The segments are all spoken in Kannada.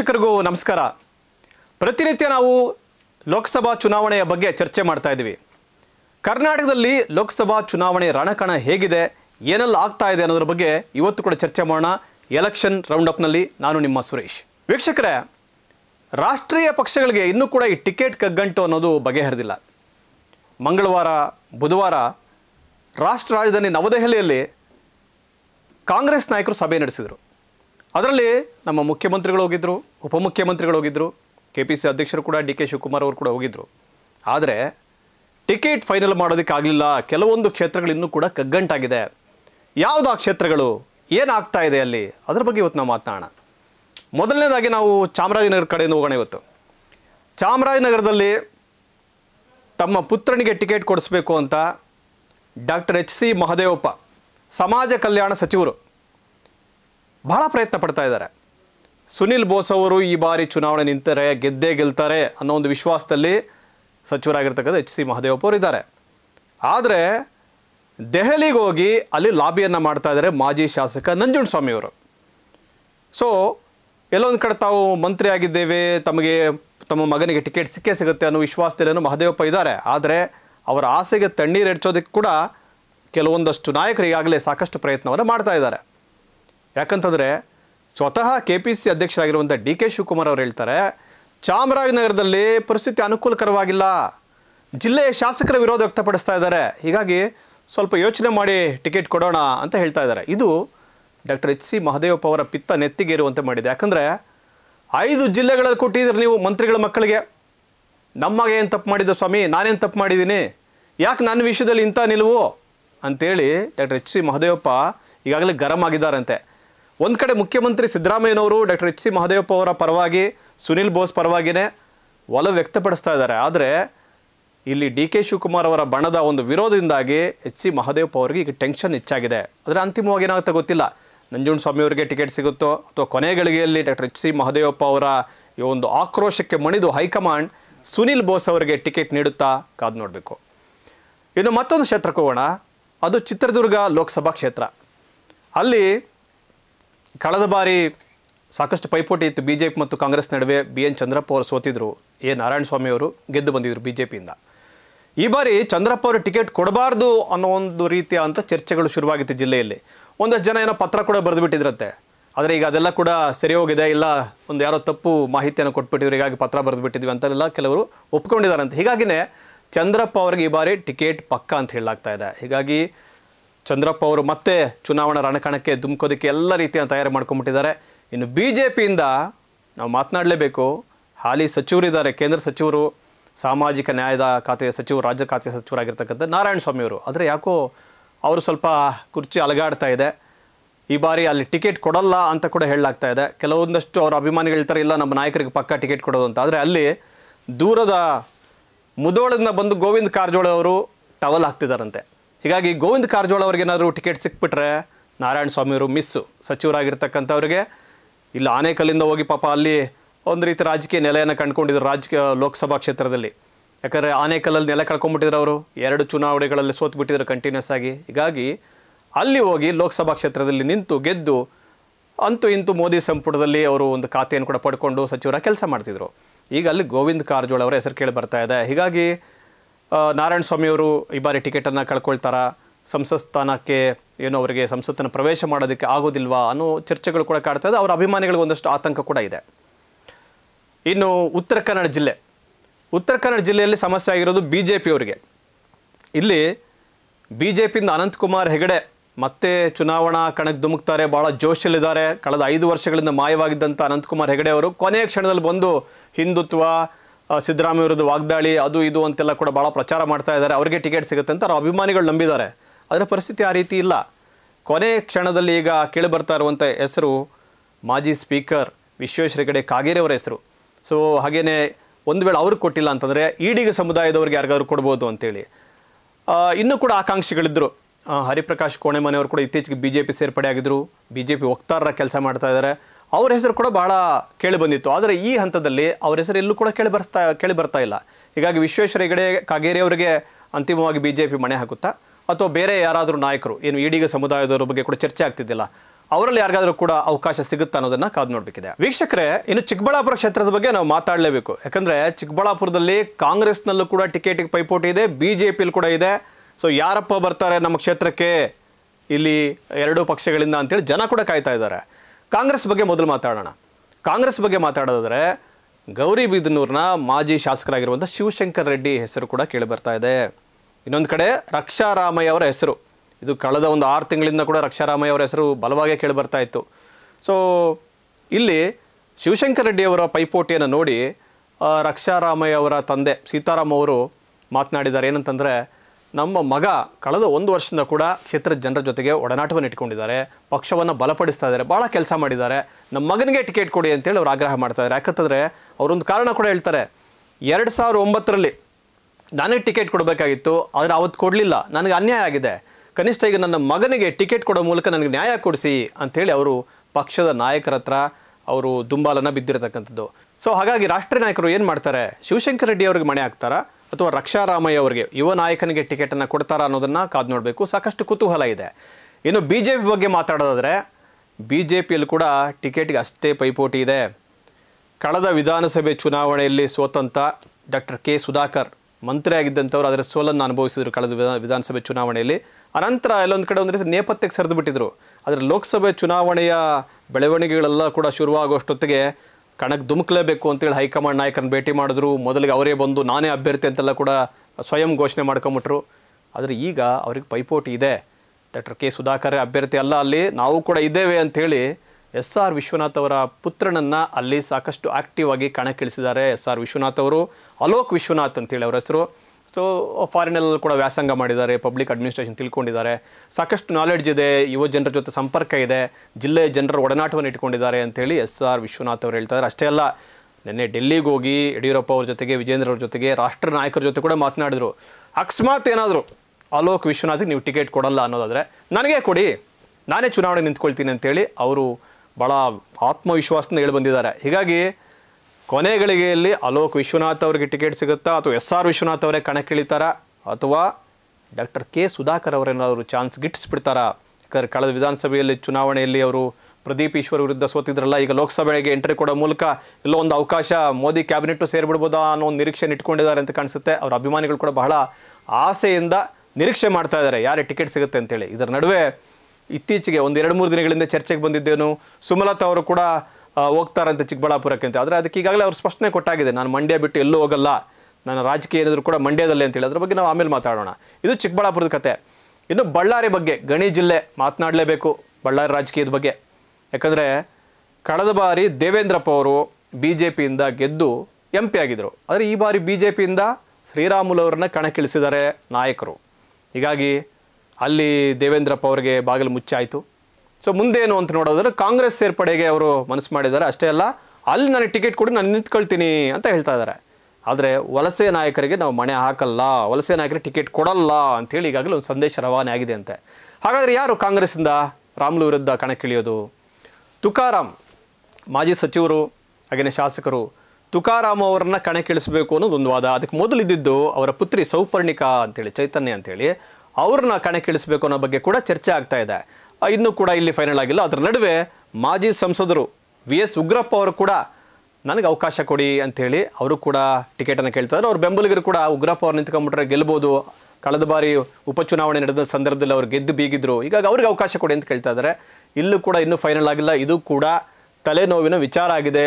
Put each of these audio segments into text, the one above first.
ವೀಕ್ಷಕರಿಗೂ ನಮಸ್ಕಾರ ಪ್ರತಿನಿತ್ಯ ನಾವು ಲೋಕಸಭಾ ಚುನಾವಣೆಯ ಬಗ್ಗೆ ಚರ್ಚೆ ಮಾಡ್ತಾ ಇದ್ದೀವಿ ಕರ್ನಾಟಕದಲ್ಲಿ ಲೋಕಸಭಾ ಚುನಾವಣೆ ರಣಕಣ ಹೇಗಿದೆ ಏನೆಲ್ಲ ಆಗ್ತಾ ಇದೆ ಅನ್ನೋದ್ರ ಬಗ್ಗೆ ಇವತ್ತು ಕೂಡ ಚರ್ಚೆ ಮಾಡೋಣ ಎಲೆಕ್ಷನ್ ರೌಂಡಪ್ನಲ್ಲಿ ನಾನು ನಿಮ್ಮ ಸುರೇಶ್ ವೀಕ್ಷಕರೇ ರಾಷ್ಟ್ರೀಯ ಪಕ್ಷಗಳಿಗೆ ಇನ್ನೂ ಕೂಡ ಈ ಟಿಕೆಟ್ ಕಗ್ಗಂಟು ಅನ್ನೋದು ಬಗೆಹರಿದಿಲ್ಲ ಮಂಗಳವಾರ ಬುಧವಾರ ರಾಷ್ಟ್ರ ರಾಜಧಾನಿ ನವದೆಹಲಿಯಲ್ಲಿ ಕಾಂಗ್ರೆಸ್ ನಾಯಕರು ಸಭೆ ನಡೆಸಿದರು ಅದರಲ್ಲಿ ನಮ್ಮ ಮುಖ್ಯಮಂತ್ರಿಗಳು ಹೋಗಿದ್ದರು ಉಪಮುಖ್ಯಮಂತ್ರಿಗಳು ಹೋಗಿದ್ದರು ಕೆ ಪಿ ಸಿ ಅಧ್ಯಕ್ಷರು ಕೂಡ ಡಿ ಕೆ ಶಿವಕುಮಾರ್ ಅವರು ಕೂಡ ಹೋಗಿದ್ದರು ಆದರೆ ಟಿಕೆಟ್ ಫೈನಲ್ ಮಾಡೋದಕ್ಕಾಗಲಿಲ್ಲ ಕೆಲವೊಂದು ಕ್ಷೇತ್ರಗಳು ಇನ್ನೂ ಕೂಡ ಕಗ್ಗಂಟಾಗಿದೆ ಯಾವುದು ಆ ಕ್ಷೇತ್ರಗಳು ಏನಾಗ್ತಾ ಇದೆ ಅಲ್ಲಿ ಅದರ ಬಗ್ಗೆ ಇವತ್ತು ನಾವು ಮಾತನಾಡೋಣ ಮೊದಲನೇದಾಗಿ ನಾವು ಚಾಮರಾಜನಗರ ಕಡೆಯಿಂದ ಹೋಗೋಣ ಇವತ್ತು ಚಾಮರಾಜನಗರದಲ್ಲಿ ತಮ್ಮ ಪುತ್ರನಿಗೆ ಟಿಕೆಟ್ ಕೊಡಿಸ್ಬೇಕು ಅಂತ ಡಾಕ್ಟರ್ ಎಚ್ ಸಿ ಮಹದೇವಪ್ಪ ಸಮಾಜ ಕಲ್ಯಾಣ ಸಚಿವರು ಬಹಳ ಪ್ರಯತ್ನ ಪಡ್ತಾ ಇದ್ದಾರೆ ಸುನಿಲ್ ಬೋಸ್ ಅವರು ಈ ಬಾರಿ ಚುನಾವಣೆ ನಿಂತರೆ ಗೆದ್ದೇ ಗೆಲ್ತಾರೆ ಅನ್ನೋ ಒಂದು ವಿಶ್ವಾಸದಲ್ಲಿ ಸಚಿವರಾಗಿರ್ತಕ್ಕಂಥ ಎಚ್ ಸಿ ಮಹದೇವಪ್ಪ ಅವರು ಇದ್ದಾರೆ ಆದರೆ ದೆಹಲಿಗೆ ಹೋಗಿ ಅಲ್ಲಿ ಲಾಬಿಯನ್ನು ಮಾಡ್ತಾ ಇದ್ದಾರೆ ಮಾಜಿ ಶಾಸಕ ನಂಜುಂಡಸ್ವಾಮಿ ಅವರು ಸೊ ಎಲ್ಲೊಂದು ಕಡೆ ತಾವು ಮಂತ್ರಿ ಆಗಿದ್ದೇವೆ ತಮಗೆ ತಮ್ಮ ಮಗನಿಗೆ ಟಿಕೆಟ್ ಸಿಕ್ಕೇ ಸಿಗುತ್ತೆ ಅನ್ನೋ ವಿಶ್ವಾಸದಲ್ಲೇನು ಮಹದೇವಪ್ಪ ಇದ್ದಾರೆ ಆದರೆ ಅವರ ಆಸೆಗೆ ತಣ್ಣೀರು ಎಡ್ಚೋದಕ್ಕೆ ಕೂಡ ಕೆಲವೊಂದಷ್ಟು ನಾಯಕರು ಈಗಾಗಲೇ ಸಾಕಷ್ಟು ಪ್ರಯತ್ನವನ್ನು ಮಾಡ್ತಾ ಇದ್ದಾರೆ ಯಾಕಂತಂದರೆ ಸ್ವತಃ ಕೆ ಪಿ ಸಿ ಅಧ್ಯಕ್ಷರಾಗಿರುವಂಥ ಡಿ ಕೆ ಶಿವಕುಮಾರ್ ಅವರು ಹೇಳ್ತಾರೆ ಚಾಮರಾಜನಗರದಲ್ಲಿ ಪರಿಸ್ಥಿತಿ ಅನುಕೂಲಕರವಾಗಿಲ್ಲ ಜಿಲ್ಲೆಯ ಶಾಸಕರ ವಿರೋಧ ವ್ಯಕ್ತಪಡಿಸ್ತಾ ಇದ್ದಾರೆ ಹೀಗಾಗಿ ಸ್ವಲ್ಪ ಯೋಚನೆ ಮಾಡಿ ಟಿಕೆಟ್ ಕೊಡೋಣ ಅಂತ ಹೇಳ್ತಾ ಇದ್ದಾರೆ ಇದು ಡಾಕ್ಟರ್ ಎಚ್ ಸಿ ಮಹದೇವಪ್ಪ ಅವರ ಪಿತ್ತ ನೆತ್ತಿಗೆ ಇರುವಂತೆ ಮಾಡಿದೆ ಯಾಕಂದರೆ ಐದು ಜಿಲ್ಲೆಗಳಲ್ಲಿ ಕೊಟ್ಟಿದ್ದೀರಿ ನೀವು ಮಂತ್ರಿಗಳ ಮಕ್ಕಳಿಗೆ ನಮಗೆ ಏನು ತಪ್ಪು ಮಾಡಿದ್ದೆ ಸ್ವಾಮಿ ನಾನೇನು ತಪ್ಪು ಮಾಡಿದ್ದೀನಿ ಯಾಕೆ ನನ್ನ ವಿಷಯದಲ್ಲಿ ಇಂಥ ನಿಲುವು ಅಂತೇಳಿ ಡಾಕ್ಟರ್ ಎಚ್ ಸಿ ಮಹದೇವಪ್ಪ ಈಗಾಗಲೇ ಗರಂ ಆಗಿದ್ದಾರಂತೆ ಒಂದು ಕಡೆ ಮುಖ್ಯಮಂತ್ರಿ ಸಿದ್ದರಾಮಯ್ಯನವರು ಡಾಕ್ಟರ್ ಎಚ್ ಸಿ ಮಹದೇವಪ್ಪ ಅವರ ಪರವಾಗಿ ಸುನಿಲ್ ಬೋಸ್ ಪರವಾಗಿನೇ ಒಲವು ವ್ಯಕ್ತಪಡಿಸ್ತಾ ಇದ್ದಾರೆ ಆದರೆ ಇಲ್ಲಿ ಡಿ ಕೆ ಶಿವಕುಮಾರ್ ಅವರ ಬಣದ ಒಂದು ವಿರೋಧದಿಂದಾಗಿ ಎಚ್ ಸಿ ಮಹದೇವಪ್ಪ ಅವರಿಗೆ ಈಗ ಟೆನ್ಷನ್ ಹೆಚ್ಚಾಗಿದೆ ಆದರೆ ಅಂತಿಮವಾಗಿ ಏನಾಗುತ್ತೆ ಗೊತ್ತಿಲ್ಲ ಸ್ವಾಮಿ ಅವರಿಗೆ ಟಿಕೆಟ್ ಸಿಗುತ್ತೋ ಅಥವಾ ಗಳಿಗೆಯಲ್ಲಿ ಡಾಕ್ಟರ್ ಎಚ್ ಸಿ ಮಹದೇವಪ್ಪ ಅವರ ಈ ಒಂದು ಆಕ್ರೋಶಕ್ಕೆ ಮಣಿದು ಹೈಕಮಾಂಡ್ ಸುನಿಲ್ ಬೋಸ್ ಅವರಿಗೆ ಟಿಕೆಟ್ ನೀಡುತ್ತಾ ಕಾದು ನೋಡಬೇಕು ಇನ್ನು ಮತ್ತೊಂದು ಕ್ಷೇತ್ರಕ್ಕೆ ಹೋಗೋಣ ಅದು ಚಿತ್ರದುರ್ಗ ಲೋಕಸಭಾ ಕ್ಷೇತ್ರ ಅಲ್ಲಿ ಕಳೆದ ಬಾರಿ ಸಾಕಷ್ಟು ಪೈಪೋಟಿ ಇತ್ತು ಬಿ ಜೆ ಪಿ ಮತ್ತು ಕಾಂಗ್ರೆಸ್ ನಡುವೆ ಬಿ ಎನ್ ಚಂದ್ರಪ್ಪ ಅವರು ಸೋತಿದ್ರು ಎ ನಾರಾಯಣಸ್ವಾಮಿ ಅವರು ಗೆದ್ದು ಬಂದಿದ್ರು ಬಿ ಜೆ ಪಿಯಿಂದ ಈ ಬಾರಿ ಚಂದ್ರಪ್ಪ ಅವರು ಟಿಕೆಟ್ ಕೊಡಬಾರ್ದು ಅನ್ನೋ ಒಂದು ರೀತಿಯ ಅಂತ ಚರ್ಚೆಗಳು ಶುರುವಾಗಿತ್ತು ಜಿಲ್ಲೆಯಲ್ಲಿ ಒಂದಷ್ಟು ಜನ ಏನೋ ಪತ್ರ ಕೂಡ ಬರೆದು ಬಿಟ್ಟಿದ್ರಂತೆ ಆದರೆ ಈಗ ಅದೆಲ್ಲ ಕೂಡ ಸರಿ ಹೋಗಿದೆ ಇಲ್ಲ ಒಂದು ಯಾರೋ ತಪ್ಪು ಮಾಹಿತಿಯನ್ನು ಕೊಟ್ಬಿಟ್ಟಿದ್ರು ಹೀಗಾಗಿ ಪತ್ರ ಬರೆದು ಬಿಟ್ಟಿದ್ವಿ ಅಂತೆಲ್ಲ ಕೆಲವರು ಒಪ್ಕೊಂಡಿದ್ದಾರೆ ಅಂತ ಹೀಗಾಗಿನೇ ಚಂದ್ರಪ್ಪ ಅವ್ರಿಗೆ ಈ ಬಾರಿ ಟಿಕೆಟ್ ಪಕ್ಕ ಅಂತ ಹೇಳಲಾಗ್ತಾ ಇದೆ ಹೀಗಾಗಿ ಚಂದ್ರಪ್ಪ ಅವರು ಮತ್ತೆ ಚುನಾವಣಾ ರಣಕಣಕ್ಕೆ ಧುಮ್ಕೋದಕ್ಕೆ ಎಲ್ಲ ರೀತಿಯನ್ನು ತಯಾರಿ ಮಾಡ್ಕೊಂಡ್ಬಿಟ್ಟಿದ್ದಾರೆ ಇನ್ನು ಬಿ ಜೆ ಪಿಯಿಂದ ನಾವು ಮಾತನಾಡಲೇಬೇಕು ಹಾಲಿ ಸಚಿವರಿದ್ದಾರೆ ಕೇಂದ್ರ ಸಚಿವರು ಸಾಮಾಜಿಕ ನ್ಯಾಯದ ಖಾತೆಯ ಸಚಿವರು ರಾಜ್ಯ ಖಾತೆಯ ಸಚಿವರಾಗಿರ್ತಕ್ಕಂಥ ನಾರಾಯಣ ಸ್ವಾಮಿಯವರು ಆದರೆ ಯಾಕೋ ಅವರು ಸ್ವಲ್ಪ ಕುರ್ಚಿ ಅಲಗಾಡ್ತಾ ಇದೆ ಈ ಬಾರಿ ಅಲ್ಲಿ ಟಿಕೆಟ್ ಕೊಡಲ್ಲ ಅಂತ ಕೂಡ ಹೇಳಲಾಗ್ತಾ ಇದೆ ಕೆಲವೊಂದಷ್ಟು ಅವರ ಹೇಳ್ತಾರೆ ಇಲ್ಲ ನಮ್ಮ ನಾಯಕರಿಗೆ ಪಕ್ಕ ಟಿಕೆಟ್ ಕೊಡೋದು ಅಂತ ಆದರೆ ಅಲ್ಲಿ ದೂರದ ಮುದೋಳದಿಂದ ಬಂದು ಗೋವಿಂದ ಕಾರಜೋಳ ಅವರು ಟವಲ್ ಹಾಕ್ತಿದ್ದಾರಂತೆ ಹೀಗಾಗಿ ಗೋವಿಂದ ಕಾರಜೋಳ ಏನಾದರೂ ಟಿಕೆಟ್ ಸಿಕ್ಬಿಟ್ರೆ ನಾರಾಯಣ ಸ್ವಾಮಿಯವರು ಮಿಸ್ಸು ಸಚಿವರಾಗಿರ್ತಕ್ಕಂಥವ್ರಿಗೆ ಇಲ್ಲ ಆನೆಕಲ್ಲಿಂದ ಹೋಗಿ ಪಾಪ ಅಲ್ಲಿ ಒಂದು ರೀತಿ ರಾಜಕೀಯ ನೆಲೆಯನ್ನು ಕಂಡುಕೊಂಡಿದ್ರು ರಾಜಕೀಯ ಲೋಕಸಭಾ ಕ್ಷೇತ್ರದಲ್ಲಿ ಯಾಕಂದರೆ ಆನೆಕಲ್ಲಲ್ಲಿ ನೆಲೆ ಕಳ್ಕೊಂಡ್ಬಿಟ್ಟಿದ್ರು ಅವರು ಎರಡು ಚುನಾವಣೆಗಳಲ್ಲಿ ಸೋತ್ಬಿಟ್ಟಿದ್ರು ಕಂಟಿನ್ಯೂಸ್ ಆಗಿ ಹೀಗಾಗಿ ಅಲ್ಲಿ ಹೋಗಿ ಲೋಕಸಭಾ ಕ್ಷೇತ್ರದಲ್ಲಿ ನಿಂತು ಗೆದ್ದು ಅಂತೂ ಇಂತೂ ಮೋದಿ ಸಂಪುಟದಲ್ಲಿ ಅವರು ಒಂದು ಖಾತೆಯನ್ನು ಕೂಡ ಪಡ್ಕೊಂಡು ಸಚಿವರ ಕೆಲಸ ಮಾಡ್ತಿದ್ರು ಈಗ ಅಲ್ಲಿ ಗೋವಿಂದ ಕಾರಜೋಳ ಅವರ ಹೆಸರು ಕೇಳಿ ಬರ್ತಾ ಇದೆ ಹೀಗಾಗಿ ನಾರಾಯಣ ಅವರು ಈ ಬಾರಿ ಟಿಕೆಟನ್ನು ಕಳ್ಕೊಳ್ತಾರಾ ಸ್ಥಾನಕ್ಕೆ ಏನು ಅವರಿಗೆ ಸಂಸತ್ತನ್ನು ಪ್ರವೇಶ ಮಾಡೋದಕ್ಕೆ ಆಗೋದಿಲ್ವಾ ಅನ್ನೋ ಚರ್ಚೆಗಳು ಕೂಡ ಕಾಡ್ತಾ ಇದೆ ಅವರ ಅಭಿಮಾನಿಗಳಿಗೆ ಒಂದಷ್ಟು ಆತಂಕ ಕೂಡ ಇದೆ ಇನ್ನು ಉತ್ತರ ಕನ್ನಡ ಜಿಲ್ಲೆ ಉತ್ತರ ಕನ್ನಡ ಜಿಲ್ಲೆಯಲ್ಲಿ ಸಮಸ್ಯೆ ಆಗಿರೋದು ಬಿ ಜೆ ಪಿಯವರಿಗೆ ಇಲ್ಲಿ ಬಿ ಜೆ ಪಿಯಿಂದ ಅನಂತಕುಮಾರ್ ಹೆಗಡೆ ಮತ್ತೆ ಚುನಾವಣಾ ಕಣಕ್ಕೆ ಧುಮುಕ್ತಾರೆ ಭಾಳ ಜೋಶಲ್ಲಿದ್ದಾರೆ ಕಳೆದ ಐದು ವರ್ಷಗಳಿಂದ ಮಾಯವಾಗಿದ್ದಂಥ ಅನಂತಕುಮಾರ್ ಹೆಗಡೆ ಅವರು ಕೊನೆಯ ಕ್ಷಣದಲ್ಲಿ ಬಂದು ಹಿಂದುತ್ವ ಸಿದ್ದರಾಮಯ್ಯ ವಿರುದ್ಧ ವಾಗ್ದಾಳಿ ಅದು ಇದು ಅಂತೆಲ್ಲ ಕೂಡ ಭಾಳ ಪ್ರಚಾರ ಮಾಡ್ತಾ ಇದ್ದಾರೆ ಅವರಿಗೆ ಟಿಕೆಟ್ ಸಿಗುತ್ತೆ ಅಂತ ಅವರು ಅಭಿಮಾನಿಗಳು ನಂಬಿದ್ದಾರೆ ಅದರ ಪರಿಸ್ಥಿತಿ ಆ ರೀತಿ ಇಲ್ಲ ಕೊನೆ ಕ್ಷಣದಲ್ಲಿ ಈಗ ಕೇಳಿ ಬರ್ತಾ ಇರುವಂಥ ಹೆಸರು ಮಾಜಿ ಸ್ಪೀಕರ್ ವಿಶ್ವೇಶ್ವರ ಹೆಗಡೆ ಕಾಗೇರಿಯವರ ಹೆಸರು ಸೊ ಹಾಗೆಯೇ ಒಂದು ವೇಳೆ ಅವ್ರಿಗೆ ಕೊಟ್ಟಿಲ್ಲ ಅಂತಂದರೆ ಈಡಿಗ ಸಮುದಾಯದವ್ರಿಗೆ ಯಾರಿಗಾದ್ರು ಕೊಡ್ಬೋದು ಅಂತೇಳಿ ಇನ್ನೂ ಕೂಡ ಆಕಾಂಕ್ಷಿಗಳಿದ್ದರು ಹರಿಪ್ರಕಾಶ್ ಕೋಣೆಮನೆಯವರು ಕೂಡ ಇತ್ತೀಚೆಗೆ ಬಿ ಜೆ ಪಿ ಸೇರ್ಪಡೆ ಆಗಿದ್ದರು ಬಿ ಜೆ ಪಿ ವಕ್ತಾರರ ಕೆಲಸ ಮಾಡ್ತಾ ಇದ್ದಾರೆ ಅವ್ರ ಹೆಸರು ಕೂಡ ಬಹಳ ಕೇಳಿ ಬಂದಿತ್ತು ಆದರೆ ಈ ಹಂತದಲ್ಲಿ ಅವ್ರ ಹೆಸರು ಎಲ್ಲೂ ಕೂಡ ಕೇಳಿ ಬರ್ತಾ ಕೇಳಿ ಬರ್ತಾ ಇಲ್ಲ ಹೀಗಾಗಿ ವಿಶ್ವೇಶ್ವರ ಹೆಗಡೆ ಕಾಗೇರಿ ಅವರಿಗೆ ಅಂತಿಮವಾಗಿ ಬಿ ಜೆ ಪಿ ಮಣೆ ಹಾಕುತ್ತಾ ಅಥವಾ ಬೇರೆ ಯಾರಾದರೂ ನಾಯಕರು ಏನು ಈಡಿಗ ಸಮುದಾಯದವರ ಬಗ್ಗೆ ಕೂಡ ಚರ್ಚೆ ಆಗ್ತಿದ್ದಿಲ್ಲ ಅವರಲ್ಲಿ ಯಾರಿಗಾದರೂ ಕೂಡ ಅವಕಾಶ ಸಿಗುತ್ತಾ ಅನ್ನೋದನ್ನು ಕಾದು ನೋಡಬೇಕಿದೆ ವೀಕ್ಷಕರೇ ಇನ್ನು ಚಿಕ್ಕಬಳ್ಳಾಪುರ ಕ್ಷೇತ್ರದ ಬಗ್ಗೆ ನಾವು ಮಾತಾಡಲೇಬೇಕು ಯಾಕಂದರೆ ಚಿಕ್ಕಬಳ್ಳಾಪುರದಲ್ಲಿ ಕಾಂಗ್ರೆಸ್ನಲ್ಲೂ ಕೂಡ ಟಿಕೆಟಿಗೆ ಪೈಪೋಟಿ ಇದೆ ಬಿ ಜೆ ಪಿಲ್ ಕೂಡ ಇದೆ ಸೊ ಯಾರಪ್ಪ ಬರ್ತಾರೆ ನಮ್ಮ ಕ್ಷೇತ್ರಕ್ಕೆ ಇಲ್ಲಿ ಎರಡೂ ಪಕ್ಷಗಳಿಂದ ಅಂತೇಳಿ ಜನ ಕೂಡ ಕಾಯ್ತಾ ಇದ್ದಾರೆ ಕಾಂಗ್ರೆಸ್ ಬಗ್ಗೆ ಮೊದಲು ಮಾತಾಡೋಣ ಕಾಂಗ್ರೆಸ್ ಬಗ್ಗೆ ಮಾತಾಡೋದಾದರೆ ಗೌರಿಬಿದನೂರಿನ ಮಾಜಿ ಶಾಸಕರಾಗಿರುವಂಥ ಶಿವಶಂಕರ್ ರೆಡ್ಡಿ ಹೆಸರು ಕೂಡ ಕೇಳಿ ಬರ್ತಾ ಇದೆ ಇನ್ನೊಂದು ಕಡೆ ರಕ್ಷಾರಾಮಯ್ಯ ಅವರ ಹೆಸರು ಇದು ಕಳೆದ ಒಂದು ಆರು ತಿಂಗಳಿಂದ ಕೂಡ ರಕ್ಷಾರಾಮಯ್ಯ ಅವರ ಹೆಸರು ಬಲವಾಗೇ ಕೇಳಿ ಬರ್ತಾ ಇತ್ತು ಸೊ ಇಲ್ಲಿ ಶಿವಶಂಕರ್ ರೆಡ್ಡಿ ಅವರ ಪೈಪೋಟಿಯನ್ನು ನೋಡಿ ರಕ್ಷಾರಾಮಯ್ಯ ಅವರ ತಂದೆ ಸೀತಾರಾಮ್ ಅವರು ಮಾತನಾಡಿದ್ದಾರೆ ಏನಂತಂದರೆ ನಮ್ಮ ಮಗ ಕಳೆದ ಒಂದು ವರ್ಷದಿಂದ ಕೂಡ ಕ್ಷೇತ್ರದ ಜನರ ಜೊತೆಗೆ ಒಡನಾಟವನ್ನು ಇಟ್ಕೊಂಡಿದ್ದಾರೆ ಪಕ್ಷವನ್ನು ಬಲಪಡಿಸ್ತಾ ಇದ್ದಾರೆ ಭಾಳ ಕೆಲಸ ಮಾಡಿದ್ದಾರೆ ನಮ್ಮ ಮಗನಿಗೆ ಟಿಕೆಟ್ ಕೊಡಿ ಅಂತೇಳಿ ಅವ್ರು ಆಗ್ರಹ ಮಾಡ್ತಾ ಇದ್ದಾರೆ ಯಾಕಂತಂದರೆ ಅವರೊಂದು ಕಾರಣ ಕೂಡ ಹೇಳ್ತಾರೆ ಎರಡು ಸಾವಿರ ಒಂಬತ್ತರಲ್ಲಿ ನನಗೆ ಟಿಕೆಟ್ ಕೊಡಬೇಕಾಗಿತ್ತು ಆದರೆ ಅವತ್ತು ಕೊಡಲಿಲ್ಲ ನನಗೆ ಅನ್ಯಾಯ ಆಗಿದೆ ಕನಿಷ್ಠ ಈಗ ನನ್ನ ಮಗನಿಗೆ ಟಿಕೆಟ್ ಕೊಡೋ ಮೂಲಕ ನನಗೆ ನ್ಯಾಯ ಕೊಡಿಸಿ ಅಂಥೇಳಿ ಅವರು ಪಕ್ಷದ ನಾಯಕರ ಹತ್ರ ಅವರು ದುಂಬಾಲನ್ನು ಬಿದ್ದಿರತಕ್ಕಂಥದ್ದು ಸೊ ಹಾಗಾಗಿ ರಾಷ್ಟ್ರೀಯ ನಾಯಕರು ಏನು ಮಾಡ್ತಾರೆ ಶಿವಶಂಕರ್ ರೆಡ್ಡಿ ಅವ್ರಿಗೆ ಮಣೆ ಹಾಕ್ತಾರಾ ಅಥವಾ ರಕ್ಷಾ ರಾಮಯ್ಯ ಅವರಿಗೆ ಯುವ ನಾಯಕನಿಗೆ ಟಿಕೆಟನ್ನು ಕೊಡ್ತಾರಾ ಅನ್ನೋದನ್ನು ಕಾದು ನೋಡಬೇಕು ಸಾಕಷ್ಟು ಕುತೂಹಲ ಇದೆ ಇನ್ನು ಬಿ ಜೆ ಪಿ ಬಗ್ಗೆ ಮಾತಾಡೋದಾದರೆ ಬಿ ಜೆ ಪಿಯಲ್ಲಿ ಕೂಡ ಟಿಕೆಟ್ಗೆ ಅಷ್ಟೇ ಪೈಪೋಟಿ ಇದೆ ಕಳೆದ ವಿಧಾನಸಭೆ ಚುನಾವಣೆಯಲ್ಲಿ ಸೋತಂಥ ಡಾಕ್ಟರ್ ಕೆ ಸುಧಾಕರ್ ಮಂತ್ರಿಯಾಗಿದ್ದಂಥವ್ರು ಅದರ ಸೋಲನ್ನು ಅನುಭವಿಸಿದರು ಕಳೆದ ವಿಧಾನಸಭೆ ಚುನಾವಣೆಯಲ್ಲಿ ಅನಂತರ ಎಲ್ಲೊಂದು ಕಡೆ ಒಂದು ರೀತಿ ನೇಪಥ್ಯಕ್ಕೆ ಸರಿದು ಬಿಟ್ಟಿದ್ರು ಆದರೆ ಲೋಕಸಭೆ ಚುನಾವಣೆಯ ಬೆಳವಣಿಗೆಗಳೆಲ್ಲ ಕೂಡ ಶುರುವಾಗುವಷ್ಟೊತ್ತಿಗೆ ಕಣಕ್ಕೆ ಧುಮುಕ್ಲೇಬೇಕು ಅಂತೇಳಿ ಹೈಕಮಾಂಡ್ ನಾಯಕನ ಭೇಟಿ ಮಾಡಿದ್ರು ಮೊದಲಿಗೆ ಅವರೇ ಬಂದು ನಾನೇ ಅಭ್ಯರ್ಥಿ ಅಂತೆಲ್ಲ ಕೂಡ ಸ್ವಯಂ ಘೋಷಣೆ ಮಾಡ್ಕೊಂಬಿಟ್ರು ಆದರೆ ಈಗ ಅವ್ರಿಗೆ ಪೈಪೋಟಿ ಇದೆ ಡಾಕ್ಟರ್ ಕೆ ಸುಧಾಕರ್ ಅಭ್ಯರ್ಥಿ ಅಲ್ಲ ಅಲ್ಲಿ ನಾವು ಕೂಡ ಇದ್ದೇವೆ ಅಂಥೇಳಿ ಎಸ್ ಆರ್ ವಿಶ್ವನಾಥ್ ಅವರ ಪುತ್ರನನ್ನು ಅಲ್ಲಿ ಸಾಕಷ್ಟು ಆಕ್ಟಿವ್ ಆಗಿ ಕಣಕ್ಕಿಳಿಸಿದ್ದಾರೆ ಎಸ್ ಆರ್ ವಿಶ್ವನಾಥ್ ಅವರು ಅಲೋಕ್ ವಿಶ್ವನಾಥ್ ಅಂತೇಳಿ ಅವರ ಹೆಸರು ಸೊ ಫಾರಿನಲ್ಲಿ ಕೂಡ ವ್ಯಾಸಂಗ ಮಾಡಿದ್ದಾರೆ ಪಬ್ಲಿಕ್ ಅಡ್ಮಿನಿಸ್ಟ್ರೇಷನ್ ತಿಳ್ಕೊಂಡಿದ್ದಾರೆ ಸಾಕಷ್ಟು ನಾಲೆಡ್ಜ್ ಇದೆ ಯುವ ಜನರ ಜೊತೆ ಸಂಪರ್ಕ ಇದೆ ಜಿಲ್ಲೆಯ ಜನರ ಒಡನಾಟವನ್ನು ಇಟ್ಕೊಂಡಿದ್ದಾರೆ ಅಂತೇಳಿ ಎಸ್ ಆರ್ ವಿಶ್ವನಾಥ್ ಅವರು ಹೇಳ್ತಾರೆ ಅಷ್ಟೇ ಅಲ್ಲ ನಿನ್ನೆ ಡೆಲ್ಲಿಗೆ ಹೋಗಿ ಯಡಿಯೂರಪ್ಪ ಅವ್ರ ಜೊತೆಗೆ ವಿಜೇಂದ್ರ ಅವ್ರ ಜೊತೆಗೆ ರಾಷ್ಟ್ರ ನಾಯಕರ ಜೊತೆ ಕೂಡ ಮಾತನಾಡಿದರು ಅಕಸ್ಮಾತ್ ಏನಾದರೂ ಅಲೋಕ್ ವಿಶ್ವನಾಥಿಗೆ ನೀವು ಟಿಕೆಟ್ ಕೊಡಲ್ಲ ಅನ್ನೋದಾದರೆ ನನಗೆ ಕೊಡಿ ನಾನೇ ಚುನಾವಣೆ ನಿಂತ್ಕೊಳ್ತೀನಿ ಅಂತೇಳಿ ಅವರು ಭಾಳ ಆತ್ಮವಿಶ್ವಾಸದಿಂದ ಹೇಳಿ ಬಂದಿದ್ದಾರೆ ಹೀಗಾಗಿ ಕೊನೆಗಳಿಗೆಯಲ್ಲಿ ಅಲೋಕ್ ವಿಶ್ವನಾಥ್ ಅವರಿಗೆ ಟಿಕೆಟ್ ಸಿಗುತ್ತಾ ಅಥವಾ ಎಸ್ ಆರ್ ವಿಶ್ವನಾಥ್ ಅವರೇ ಕಣಕ್ಕಿಳಿತಾರ ಅಥವಾ ಡಾಕ್ಟರ್ ಕೆ ಸುಧಾಕರ್ ಅವರೇನಾದರೂ ಚಾನ್ಸ್ ಗಿಟ್ಟಿಸ್ಬಿಡ್ತಾರಾ ಯಾಕಂದರೆ ಕಳೆದ ವಿಧಾನಸಭೆಯಲ್ಲಿ ಚುನಾವಣೆಯಲ್ಲಿ ಅವರು ಪ್ರದೀಪ್ ಈಶ್ವರ್ ವಿರುದ್ಧ ಸೋತಿದ್ರಲ್ಲ ಈಗ ಲೋಕಸಭೆಗೆ ಎಂಟ್ರಿ ಕೊಡೋ ಮೂಲಕ ಎಲ್ಲೋ ಒಂದು ಅವಕಾಶ ಮೋದಿ ಕ್ಯಾಬಿನೆಟ್ಟು ಸೇರಿಬಿಡ್ಬೋದಾ ಅನ್ನೋ ಒಂದು ನಿರೀಕ್ಷೆ ಇಟ್ಕೊಂಡಿದ್ದಾರೆ ಅಂತ ಕಾಣಿಸುತ್ತೆ ಅವರ ಅಭಿಮಾನಿಗಳು ಕೂಡ ಬಹಳ ಆಸೆಯಿಂದ ನಿರೀಕ್ಷೆ ಮಾಡ್ತಾ ಇದ್ದಾರೆ ಯಾರೇ ಟಿಕೆಟ್ ಸಿಗುತ್ತೆ ಅಂತೇಳಿ ಇದರ ನಡುವೆ ಇತ್ತೀಚೆಗೆ ಒಂದು ಎರಡು ಮೂರು ದಿನಗಳಿಂದ ಚರ್ಚೆಗೆ ಬಂದಿದ್ದೇನು ಸುಮಲತಾ ಅವರು ಕೂಡ ಹೋಗ್ತಾರಂತೆ ಚಿಕ್ಕಬಳ್ಳಾಪುರಕ್ಕೆ ಅಂತ ಆದರೆ ಅದಕ್ಕೆ ಈಗಾಗಲೇ ಅವ್ರು ಸ್ಪಷ್ಟನೆ ಕೊಟ್ಟಾಗಿದೆ ನಾನು ಮಂಡ್ಯ ಬಿಟ್ಟು ಎಲ್ಲೂ ಹೋಗಲ್ಲ ನನ್ನ ರಾಜಕೀಯ ಏನಾದರೂ ಕೂಡ ಮಂಡ್ಯದಲ್ಲೇ ಹೇಳಿ ಅದ್ರ ಬಗ್ಗೆ ನಾವು ಆಮೇಲೆ ಮಾತಾಡೋಣ ಇದು ಚಿಕ್ಕಬಳ್ಳಾಪುರದ ಕತೆ ಇನ್ನು ಬಳ್ಳಾರಿ ಬಗ್ಗೆ ಗಣಿ ಜಿಲ್ಲೆ ಮಾತನಾಡಲೇಬೇಕು ಬಳ್ಳಾರಿ ರಾಜಕೀಯದ ಬಗ್ಗೆ ಯಾಕಂದರೆ ಕಳೆದ ಬಾರಿ ದೇವೇಂದ್ರಪ್ಪ ಅವರು ಬಿ ಜೆ ಪಿಯಿಂದ ಗೆದ್ದು ಎಂ ಪಿ ಆಗಿದ್ದರು ಆದರೆ ಈ ಬಾರಿ ಬಿ ಜೆ ಪಿಯಿಂದ ಅವ್ರನ್ನ ಕಣಕ್ಕಿಳಿಸಿದ್ದಾರೆ ನಾಯಕರು ಹೀಗಾಗಿ ಅಲ್ಲಿ ದೇವೇಂದ್ರಪ್ಪ ಅವರಿಗೆ ಬಾಗಿಲು ಮುಚ್ಚಾಯಿತು ಸೊ ಮುಂದೇನು ಅಂತ ನೋಡೋದ್ರೆ ಕಾಂಗ್ರೆಸ್ ಸೇರ್ಪಡೆಗೆ ಅವರು ಮನಸ್ಸು ಮಾಡಿದ್ದಾರೆ ಅಷ್ಟೇ ಅಲ್ಲ ಅಲ್ಲಿ ನನಗೆ ಟಿಕೆಟ್ ಕೊಡಿ ನಾನು ನಿಂತ್ಕೊಳ್ತೀನಿ ಅಂತ ಹೇಳ್ತಾ ಇದ್ದಾರೆ ಆದರೆ ವಲಸೆ ನಾಯಕರಿಗೆ ನಾವು ಮಣೆ ಹಾಕಲ್ಲ ವಲಸೆ ನಾಯಕರಿಗೆ ಟಿಕೆಟ್ ಕೊಡಲ್ಲ ಅಂಥೇಳಿ ಈಗಾಗಲೇ ಒಂದು ಸಂದೇಶ ರವಾನೆ ಆಗಿದೆ ಅಂತೆ ಹಾಗಾದರೆ ಯಾರು ಕಾಂಗ್ರೆಸ್ಸಿಂದ ರಾಮ್ಲು ವಿರುದ್ಧ ಕಣಕ್ಕಿಳಿಯೋದು ತುಕಾರಾಮ್ ಮಾಜಿ ಸಚಿವರು ಹಾಗೆಯೇ ಶಾಸಕರು ತುಕಾರಾಮ್ ಅವರನ್ನ ಕಣಕ್ಕಿಳಿಸಬೇಕು ಅನ್ನೋದು ಒಂದು ವಾದ ಅದಕ್ಕೆ ಇದ್ದಿದ್ದು ಅವರ ಪುತ್ರಿ ಸೌಪರ್ಣಿಕಾ ಅಂತೇಳಿ ಚೈತನ್ಯ ಅಂತೇಳಿ ಅವ್ರನ್ನ ಕಣಕ್ಕಿಳಿಸಬೇಕು ಅನ್ನೋ ಬಗ್ಗೆ ಕೂಡ ಚರ್ಚೆ ಆಗ್ತಾ ಇದೆ ಇನ್ನೂ ಕೂಡ ಇಲ್ಲಿ ಫೈನಲ್ ಆಗಿಲ್ಲ ಅದರ ನಡುವೆ ಮಾಜಿ ಸಂಸದರು ವಿ ಎಸ್ ಉಗ್ರಪ್ಪ ಅವರು ಕೂಡ ನನಗೆ ಅವಕಾಶ ಕೊಡಿ ಅಂಥೇಳಿ ಅವರು ಕೂಡ ಟಿಕೆಟನ್ನು ಕೇಳ್ತಾರೆ ಅವ್ರ ಬೆಂಬಲಿಗರು ಕೂಡ ಉಗ್ರಪ್ಪ ಅವ್ರು ನಿಂತ್ಕೊಂಡ್ಬಿಟ್ರೆ ಗೆಲ್ಬೋದು ಕಳೆದ ಬಾರಿ ಉಪಚುನಾವಣೆ ನಡೆದ ಸಂದರ್ಭದಲ್ಲಿ ಅವ್ರು ಗೆದ್ದು ಬೀಗಿದ್ರು ಹೀಗಾಗಿ ಅವ್ರಿಗೆ ಅವಕಾಶ ಕೊಡಿ ಅಂತ ಕೇಳ್ತಾ ಇದ್ದಾರೆ ಇಲ್ಲೂ ಕೂಡ ಇನ್ನೂ ಫೈನಲ್ ಆಗಿಲ್ಲ ಇದು ಕೂಡ ತಲೆನೋವಿನ ವಿಚಾರ ಆಗಿದೆ